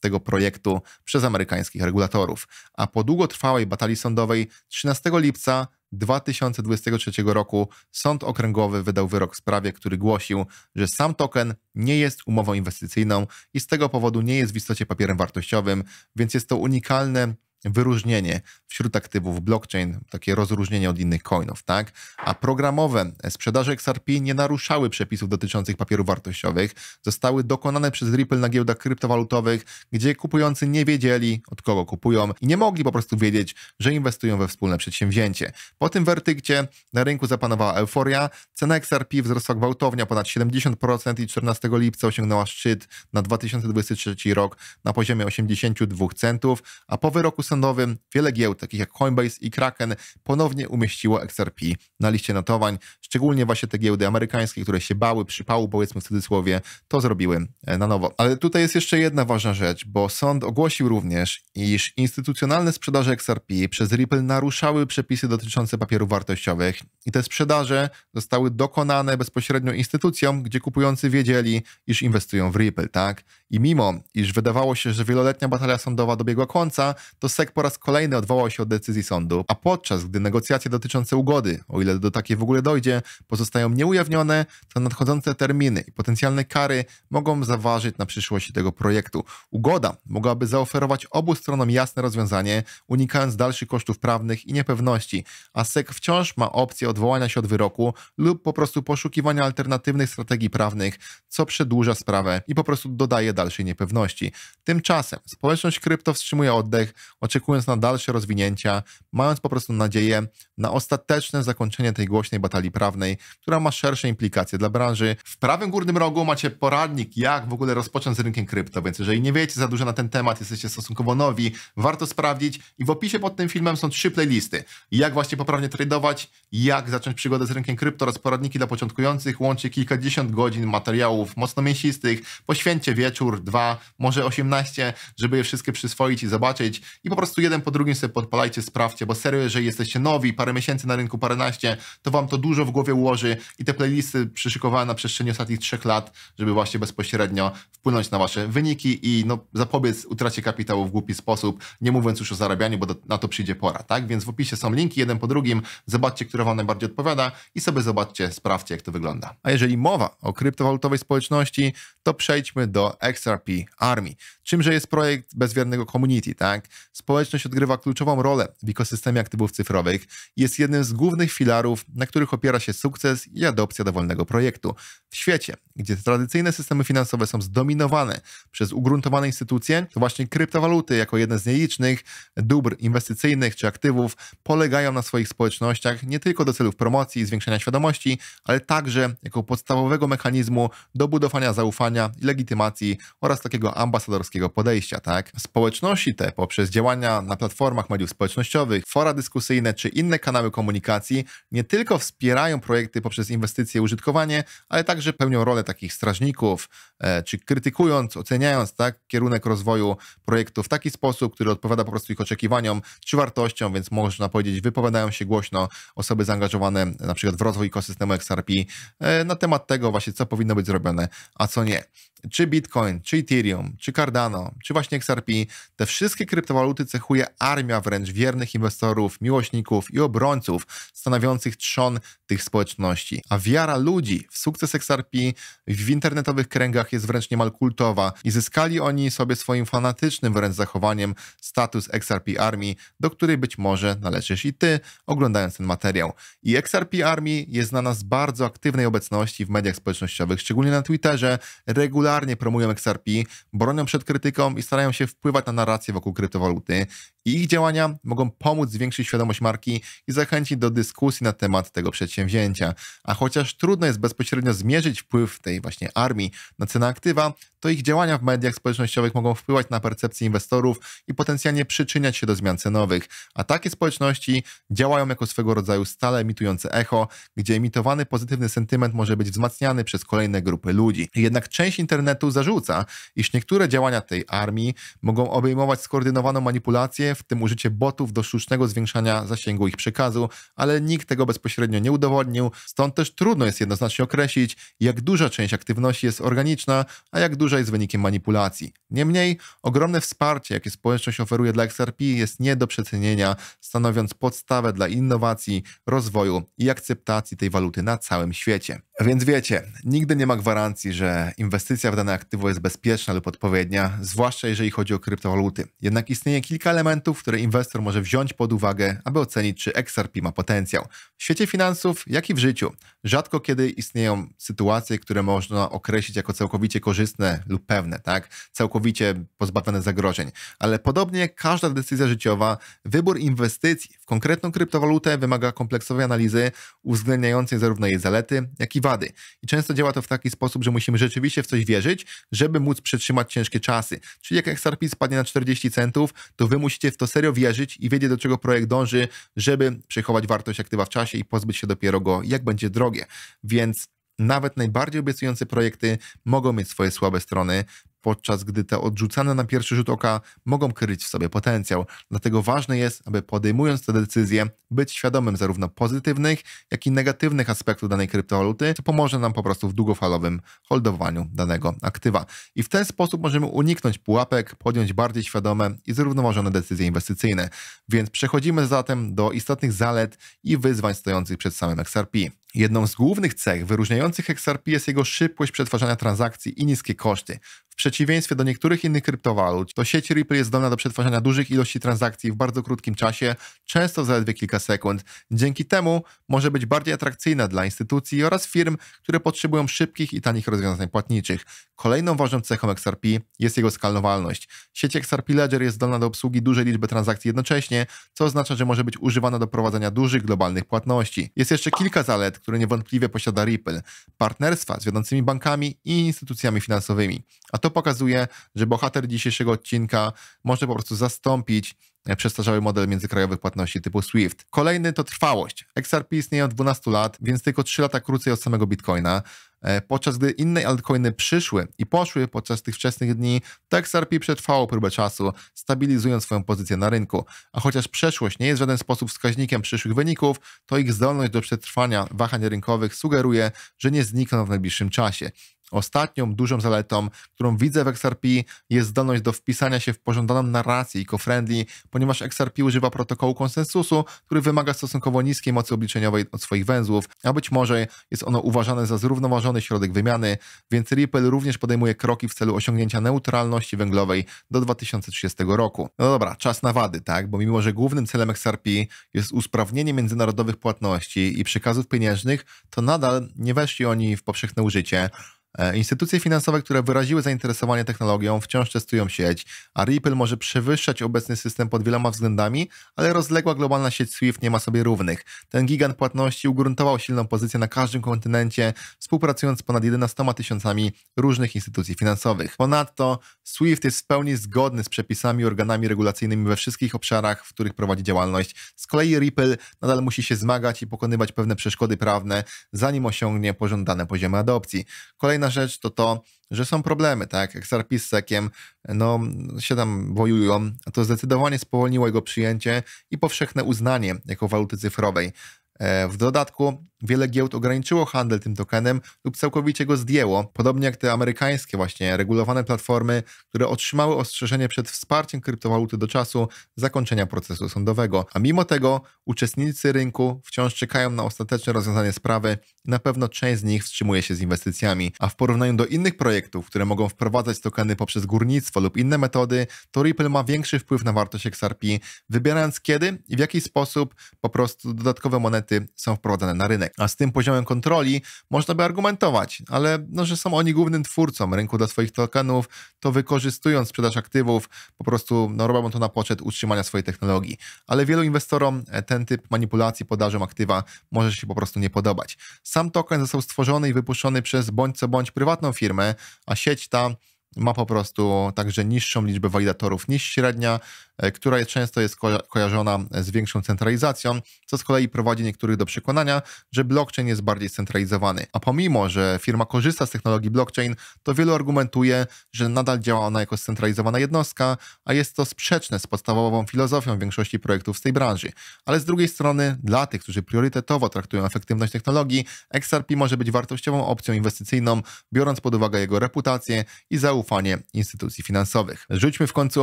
tego projektu przez amerykańskich regulatorów. A po długotrwałej batalii sądowej 13 lipca 2023 roku Sąd Okręgowy wydał wyrok w sprawie, który głosił, że sam token nie jest umową inwestycyjną i z tego powodu nie jest w istocie papierem wartościowym, więc jest to unikalne wyróżnienie wśród aktywów blockchain, takie rozróżnienie od innych coinów, tak? A programowe sprzedaże XRP nie naruszały przepisów dotyczących papierów wartościowych, zostały dokonane przez Ripple na giełdach kryptowalutowych, gdzie kupujący nie wiedzieli, od kogo kupują i nie mogli po prostu wiedzieć, że inwestują we wspólne przedsięwzięcie. Po tym werdykcie na rynku zapanowała euforia, cena XRP wzrosła gwałtownie ponad 70% i 14 lipca osiągnęła szczyt na 2023 rok na poziomie 82 centów, a po wyroku sandowym wiele giełd, takich jak Coinbase i Kraken, ponownie umieściło XRP na liście notowań. Szczególnie właśnie te giełdy amerykańskie, które się bały przypału, powiedzmy w cudzysłowie, to zrobiły e, na nowo. Ale tutaj jest jeszcze jedna ważna rzecz, bo sąd ogłosił również, iż instytucjonalne sprzedaże XRP przez Ripple naruszały przepisy dotyczące papierów wartościowych i te sprzedaże zostały dokonane bezpośrednio instytucjom, gdzie kupujący wiedzieli, iż inwestują w Ripple, tak? I mimo, iż wydawało się, że wieloletnia batalia sądowa dobiegła końca, to SEC po raz kolejny odwołał się od decyzji sądu, a podczas gdy negocjacje dotyczące ugody, o ile do takiej w ogóle dojdzie, pozostają nieujawnione, to nadchodzące terminy i potencjalne kary mogą zaważyć na przyszłości tego projektu. Ugoda mogłaby zaoferować obu stronom jasne rozwiązanie, unikając dalszych kosztów prawnych i niepewności, a SEC wciąż ma opcję odwołania się od wyroku lub po prostu poszukiwania alternatywnych strategii prawnych, co przedłuża sprawę i po prostu dodaje dalszej niepewności. Tymczasem społeczność krypto wstrzymuje oddech, oczekując na dalsze rozwinięcia, mając po prostu nadzieję na ostateczne zakończenie tej głośnej batalii prawnej, która ma szersze implikacje dla branży. W prawym górnym rogu macie poradnik, jak w ogóle rozpocząć z rynkiem krypto, więc jeżeli nie wiecie za dużo na ten temat, jesteście stosunkowo nowi, warto sprawdzić i w opisie pod tym filmem są trzy playlisty. Jak właśnie poprawnie tradować, jak zacząć przygodę z rynkiem krypto oraz poradniki dla początkujących, łączy kilkadziesiąt godzin materiałów mocno mięsistych, poświęćcie wieczór, wieczór, dwa, może 18, żeby je wszystkie przyswoić i zobaczyć i po prostu jeden po drugim sobie podpalajcie, sprawdźcie, bo serio, jeżeli jesteście nowi, parę miesięcy na rynku, paręnaście, to wam to dużo w głowie ułoży i te playlisty przyszykowałem na przestrzeni ostatnich trzech lat, żeby właśnie bezpośrednio wpłynąć na wasze wyniki i no, zapobiec utracie kapitału w głupi sposób, nie mówiąc już o zarabianiu, bo do, na to przyjdzie pora, tak? Więc w opisie są linki jeden po drugim, zobaczcie, które wam najbardziej odpowiada i sobie zobaczcie, sprawdźcie, jak to wygląda. A jeżeli mowa o kryptowalutowej społeczności, to przejdźmy do X XRP Army. Czymże jest projekt bezwiernego community, tak? Społeczność odgrywa kluczową rolę w ekosystemie aktywów cyfrowych i jest jednym z głównych filarów, na których opiera się sukces i adopcja dowolnego projektu. W świecie, gdzie tradycyjne systemy finansowe są zdominowane przez ugruntowane instytucje, to właśnie kryptowaluty, jako jedne z nielicznych dóbr inwestycyjnych czy aktywów, polegają na swoich społecznościach nie tylko do celów promocji i zwiększenia świadomości, ale także jako podstawowego mechanizmu do budowania zaufania i legitymacji oraz takiego ambasadorskiego podejścia, tak? Społeczności te poprzez działania na platformach mediów społecznościowych, fora dyskusyjne czy inne kanały komunikacji nie tylko wspierają projekty poprzez inwestycje i użytkowanie, ale także pełnią rolę takich strażników, e, czy krytykując, oceniając tak, kierunek rozwoju projektu w taki sposób, który odpowiada po prostu ich oczekiwaniom czy wartościom, więc można powiedzieć, wypowiadają się głośno osoby zaangażowane na przykład w rozwój ekosystemu XRP e, na temat tego właśnie, co powinno być zrobione, a co nie czy Bitcoin, czy Ethereum, czy Cardano, czy właśnie XRP, te wszystkie kryptowaluty cechuje armia wręcz wiernych inwestorów, miłośników i obrońców stanowiących trzon tych społeczności. A wiara ludzi w sukces XRP w internetowych kręgach jest wręcz niemal kultowa i zyskali oni sobie swoim fanatycznym wręcz zachowaniem status XRP Army, do której być może należysz i ty, oglądając ten materiał. I XRP Army jest znana z bardzo aktywnej obecności w mediach społecznościowych, szczególnie na Twitterze, regularnie regularnie promują XRP, bronią przed krytyką i starają się wpływać na narrację wokół kryptowaluty i ich działania mogą pomóc zwiększyć świadomość marki i zachęcić do dyskusji na temat tego przedsięwzięcia. A chociaż trudno jest bezpośrednio zmierzyć wpływ tej właśnie armii na cenę aktywa, to ich działania w mediach społecznościowych mogą wpływać na percepcję inwestorów i potencjalnie przyczyniać się do zmian cenowych. A takie społeczności działają jako swego rodzaju stale emitujące echo, gdzie emitowany pozytywny sentyment może być wzmacniany przez kolejne grupy ludzi. Jednak część internetu zarzuca, iż niektóre działania tej armii mogą obejmować skoordynowaną manipulację, w tym użycie botów do sztucznego zwiększania zasięgu ich przekazu, ale nikt tego bezpośrednio nie udowodnił, stąd też trudno jest jednoznacznie określić, jak duża część aktywności jest organiczna, a jak duża jest wynikiem manipulacji. Niemniej, ogromne wsparcie, jakie społeczność oferuje dla XRP, jest nie do przecenienia, stanowiąc podstawę dla innowacji, rozwoju i akceptacji tej waluty na całym świecie. Więc wiecie, nigdy nie ma gwarancji, że inwestycja w dane aktywo jest bezpieczna lub odpowiednia, zwłaszcza jeżeli chodzi o kryptowaluty. Jednak istnieje kilka elementów, które inwestor może wziąć pod uwagę, aby ocenić, czy XRP ma potencjał. W świecie finansów, jak i w życiu, rzadko kiedy istnieją sytuacje, które można określić jako całkowicie korzystne lub pewne, tak? Całkowicie pozbawione zagrożeń. Ale podobnie każda decyzja życiowa, wybór inwestycji w konkretną kryptowalutę wymaga kompleksowej analizy uwzględniającej zarówno jej zalety, jak i wady. I często działa to w taki sposób, że musimy rzeczywiście w coś wierzyć, żeby móc przetrzymać ciężkie czasy. Czyli jak XRP spadnie na 40 centów, to wy musicie w to serio wierzyć i wiedzieć, do czego projekt dąży, żeby przechować wartość aktywa w czasie i pozbyć się dopiero go, jak będzie drogie. Więc nawet najbardziej obiecujące projekty mogą mieć swoje słabe strony, podczas gdy te odrzucane na pierwszy rzut oka mogą kryć w sobie potencjał. Dlatego ważne jest, aby podejmując te decyzje, być świadomym zarówno pozytywnych, jak i negatywnych aspektów danej kryptowaluty, co pomoże nam po prostu w długofalowym holdowaniu danego aktywa. I w ten sposób możemy uniknąć pułapek, podjąć bardziej świadome i zrównoważone decyzje inwestycyjne. Więc przechodzimy zatem do istotnych zalet i wyzwań stojących przed samym XRP. Jedną z głównych cech wyróżniających XRP jest jego szybkość przetwarzania transakcji i niskie koszty. W przeciwieństwie do niektórych innych kryptowalut, to sieć Ripple jest zdolna do przetwarzania dużych ilości transakcji w bardzo krótkim czasie, często zaledwie kilka sekund. Dzięki temu może być bardziej atrakcyjna dla instytucji oraz firm, które potrzebują szybkich i tanich rozwiązań płatniczych. Kolejną ważną cechą XRP jest jego skalowalność. Sieć XRP Ledger jest zdolna do obsługi dużej liczby transakcji jednocześnie, co oznacza, że może być używana do prowadzenia dużych globalnych płatności. Jest jeszcze kilka zalet, który niewątpliwie posiada Ripple, partnerstwa z wiodącymi bankami i instytucjami finansowymi. A to pokazuje, że bohater dzisiejszego odcinka może po prostu zastąpić e, przestarzały model międzykrajowych płatności typu SWIFT. Kolejny to trwałość. XRP istnieje od 12 lat, więc tylko 3 lata krócej od samego Bitcoina. E, podczas gdy inne altcoiny przyszły i poszły podczas tych wczesnych dni, to tak XRP przetrwało próbę czasu, stabilizując swoją pozycję na rynku. A chociaż przeszłość nie jest w żaden sposób wskaźnikiem przyszłych wyników, to ich zdolność do przetrwania wahań rynkowych sugeruje, że nie znikną w najbliższym czasie. Ostatnią dużą zaletą, którą widzę w XRP, jest zdolność do wpisania się w pożądaną narrację eco-friendly, ponieważ XRP używa protokołu konsensusu, który wymaga stosunkowo niskiej mocy obliczeniowej od swoich węzłów, a być może jest ono uważane za zrównoważony środek wymiany, więc Ripple również podejmuje kroki w celu osiągnięcia neutralności węglowej do 2030 roku. No dobra, czas na wady, tak? Bo mimo, że głównym celem XRP jest usprawnienie międzynarodowych płatności i przekazów pieniężnych, to nadal nie weszli oni w powszechne użycie. E, instytucje finansowe, które wyraziły zainteresowanie technologią, wciąż testują sieć, a Ripple może przewyższać obecny system pod wieloma względami, ale rozległa globalna sieć SWIFT nie ma sobie równych. Ten gigant płatności ugruntował silną pozycję na każdym kontynencie, współpracując z ponad 11 tysiącami różnych instytucji finansowych. Ponadto SWIFT jest w pełni zgodny z przepisami i organami regulacyjnymi we wszystkich obszarach, w których prowadzi działalność. Z kolei Ripple nadal musi się zmagać i pokonywać pewne przeszkody prawne, zanim osiągnie pożądane poziomy adopcji. Kolejny kolejna rzecz to to, że są problemy, tak? XRP z sekiem, no się tam wojują, to zdecydowanie spowolniło jego przyjęcie i powszechne uznanie jako waluty cyfrowej. E, w dodatku wiele giełd ograniczyło handel tym tokenem lub całkowicie go zdjęło, podobnie jak te amerykańskie właśnie regulowane platformy, które otrzymały ostrzeżenie przed wsparciem kryptowaluty do czasu zakończenia procesu sądowego. A mimo tego uczestnicy rynku wciąż czekają na ostateczne rozwiązanie sprawy i na pewno część z nich wstrzymuje się z inwestycjami. A w porównaniu do innych projektów, które mogą wprowadzać tokeny poprzez górnictwo lub inne metody, to Ripple ma większy wpływ na wartość XRP, wybierając kiedy i w jaki sposób po prostu dodatkowe monety monety są wprowadzane na rynek. A z tym poziomem kontroli można by argumentować, ale no, że są oni głównym twórcą rynku dla swoich tokenów, to wykorzystując sprzedaż aktywów, po prostu no, robią to na poczet utrzymania swojej technologii. Ale wielu inwestorom e, ten typ manipulacji podażą aktywa może się po prostu nie podobać. Sam token został stworzony i wypuszczony przez bądź co bądź prywatną firmę, a sieć ta ma po prostu także niższą liczbę walidatorów niż średnia, e, która często jest kojarzona z większą centralizacją, co z kolei prowadzi niektórych do przekonania, że blockchain jest bardziej scentralizowany. A pomimo, że firma korzysta z technologii blockchain, to wielu argumentuje, że nadal działa ona jako scentralizowana jednostka, a jest to sprzeczne z podstawową filozofią większości projektów z tej branży. Ale z drugiej strony, dla tych, którzy priorytetowo traktują efektywność technologii, XRP może być wartościową opcją inwestycyjną, biorąc pod uwagę jego reputację i zaufanie zaufanie instytucji finansowych. Rzućmy w końcu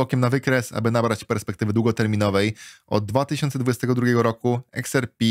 okiem na wykres, aby nabrać perspektywy długoterminowej. Od 2022 roku XRP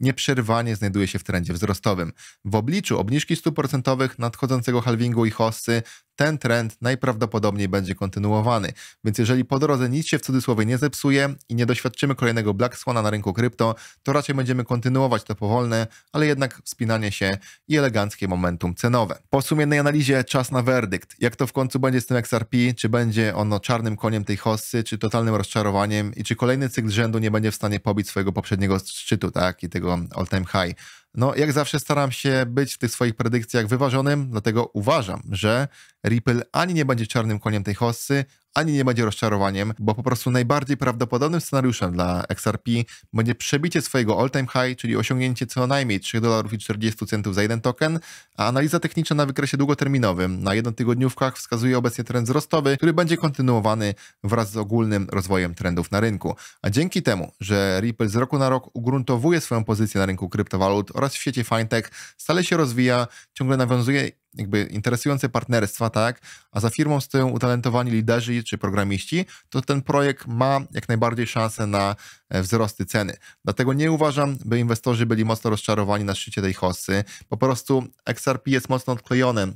nieprzerwanie znajduje się w trendzie wzrostowym. W obliczu obniżki stóp procentowych, nadchodzącego halvingu i hossy, ten trend najprawdopodobniej będzie kontynuowany. Więc jeżeli po drodze nic się w cudzysłowie nie zepsuje i nie doświadczymy kolejnego Black Swana na rynku krypto, to raczej będziemy kontynuować to powolne, ale jednak wspinanie się i eleganckie momentum cenowe. Po sumiennej analizie czas na werdykt. Jak to w końcu końcu będzie z tym XRP, czy będzie ono czarnym koniem tej hossy, czy totalnym rozczarowaniem i czy kolejny cykl rzędu nie będzie w stanie pobić swojego poprzedniego szczytu, tak, i tego all-time high. No, jak zawsze staram się być w tych swoich predykcjach wyważonym, dlatego uważam, że Ripple ani nie będzie czarnym koniem tej hossy, ani nie będzie rozczarowaniem, bo po prostu najbardziej prawdopodobnym scenariuszem dla XRP będzie przebicie swojego all-time high, czyli osiągnięcie co najmniej 3 dolarów i 40 centów za jeden token, a analiza techniczna na wykresie długoterminowym na jednotygodniówkach wskazuje obecnie trend wzrostowy, który będzie kontynuowany wraz z ogólnym rozwojem trendów na rynku. A dzięki temu, że Ripple z roku na rok ugruntowuje swoją pozycję na rynku kryptowalut oraz w świecie fintech, stale się rozwija, ciągle nawiązuje jakby interesujące partnerstwa, tak, a za firmą stoją utalentowani liderzy czy programiści, to ten projekt ma jak najbardziej szansę na e, wzrosty ceny. Dlatego nie uważam, by inwestorzy byli mocno rozczarowani na szczycie tej hossy. Po prostu XRP jest mocno odklejone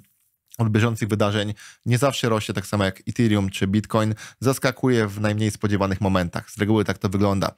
od bieżących wydarzeń nie zawsze rośnie tak samo jak Ethereum czy Bitcoin, zaskakuje w najmniej spodziewanych momentach. Z reguły tak to wygląda,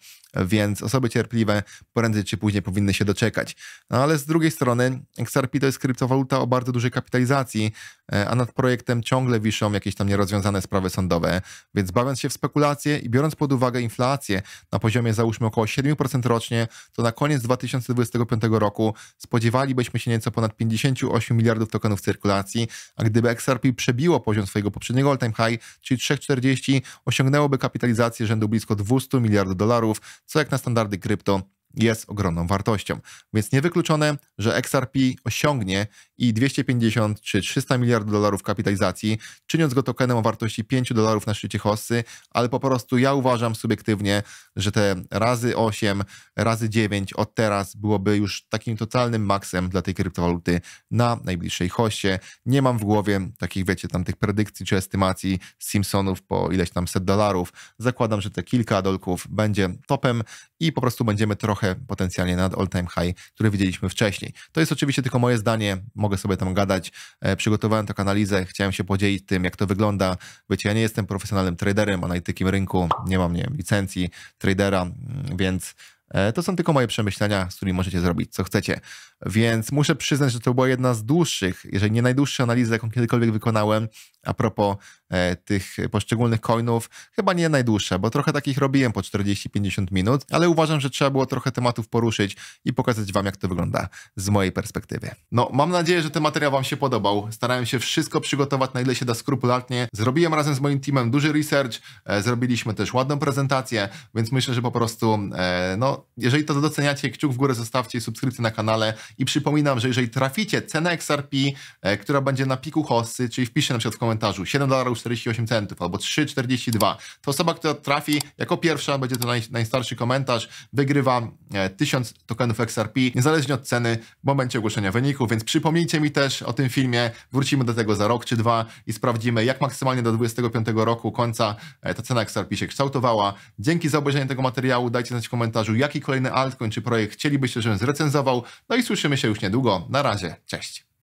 więc osoby cierpliwe prędzej czy później powinny się doczekać. No ale z drugiej strony XRP to jest kryptowaluta o bardzo dużej kapitalizacji, e, a nad projektem ciągle wiszą jakieś tam nierozwiązane sprawy sądowe, więc bawiąc się w spekulacje i biorąc pod uwagę inflację na poziomie załóżmy około 7% rocznie, to na koniec 2025 roku spodziewalibyśmy się nieco ponad 58 miliardów tokenów cyrkulacji, a gdyby XRP przebiło poziom swojego poprzedniego all-time high, czyli 3,40, osiągnęłoby kapitalizację rzędu blisko 200 miliardów dolarów, co jak na standardy krypto jest ogromną wartością. Więc niewykluczone, że XRP osiągnie i 250 czy 300 miliardów dolarów kapitalizacji, czyniąc go tokenem o wartości 5 dolarów na szczycie hossy, ale po prostu ja uważam subiektywnie, że te razy 8, razy 9 od teraz byłoby już takim totalnym maksem dla tej kryptowaluty na najbliższej hossie. Nie mam w głowie takich, wiecie, tam tych predykcji czy estymacji Simpsonów po ileś tam set dolarów. Zakładam, że te kilka dolków będzie topem i po prostu będziemy trochę potencjalnie nad all time high, które widzieliśmy wcześniej. To jest oczywiście tylko moje zdanie, mogę sobie tam gadać. E, przygotowałem taką analizę, chciałem się podzielić tym, jak to wygląda. Wiecie, ja nie jestem profesjonalnym traderem, analitykiem rynku, nie mam nie wiem, licencji tradera, mm, więc E, to są tylko moje przemyślenia, z którymi możecie zrobić, co chcecie. Więc muszę przyznać, że to była jedna z dłuższych, jeżeli nie najdłuższa analiza, jaką kiedykolwiek wykonałem a propos e, tych poszczególnych coinów. Chyba nie najdłuższa, bo trochę takich robiłem po 40-50 minut, ale uważam, że trzeba było trochę tematów poruszyć i pokazać Wam, jak to wygląda z mojej perspektywy. No, mam nadzieję, że ten materiał Wam się podobał. Starałem się wszystko przygotować, na ile się da skrupulatnie. Zrobiłem razem z moim teamem duży research, e, zrobiliśmy też ładną prezentację, więc myślę, że po prostu, e, no, jeżeli to doceniacie, kciuk w górę zostawcie, subskrypcję na kanale i przypominam, że jeżeli traficie cenę XRP, e, która będzie na piku hossy, czyli wpiszcie na przykład w komentarzu 7 dolarów 48 centów albo 3,42, to osoba, która trafi jako pierwsza, będzie to naj, najstarszy komentarz, wygrywa 1000 e, tokenów XRP, niezależnie od ceny w momencie ogłoszenia wyników, więc przypomnijcie mi też o tym filmie, wrócimy do tego za rok czy dwa i sprawdzimy, jak maksymalnie do 25 roku końca e, ta cena XRP się kształtowała. Dzięki za obejrzenie tego materiału, dajcie znać w komentarzu, jaki kolejny altcoin czy projekt chcielibyście, żebym zrecenzował. No i słyszymy się już niedługo. Na razie, cześć.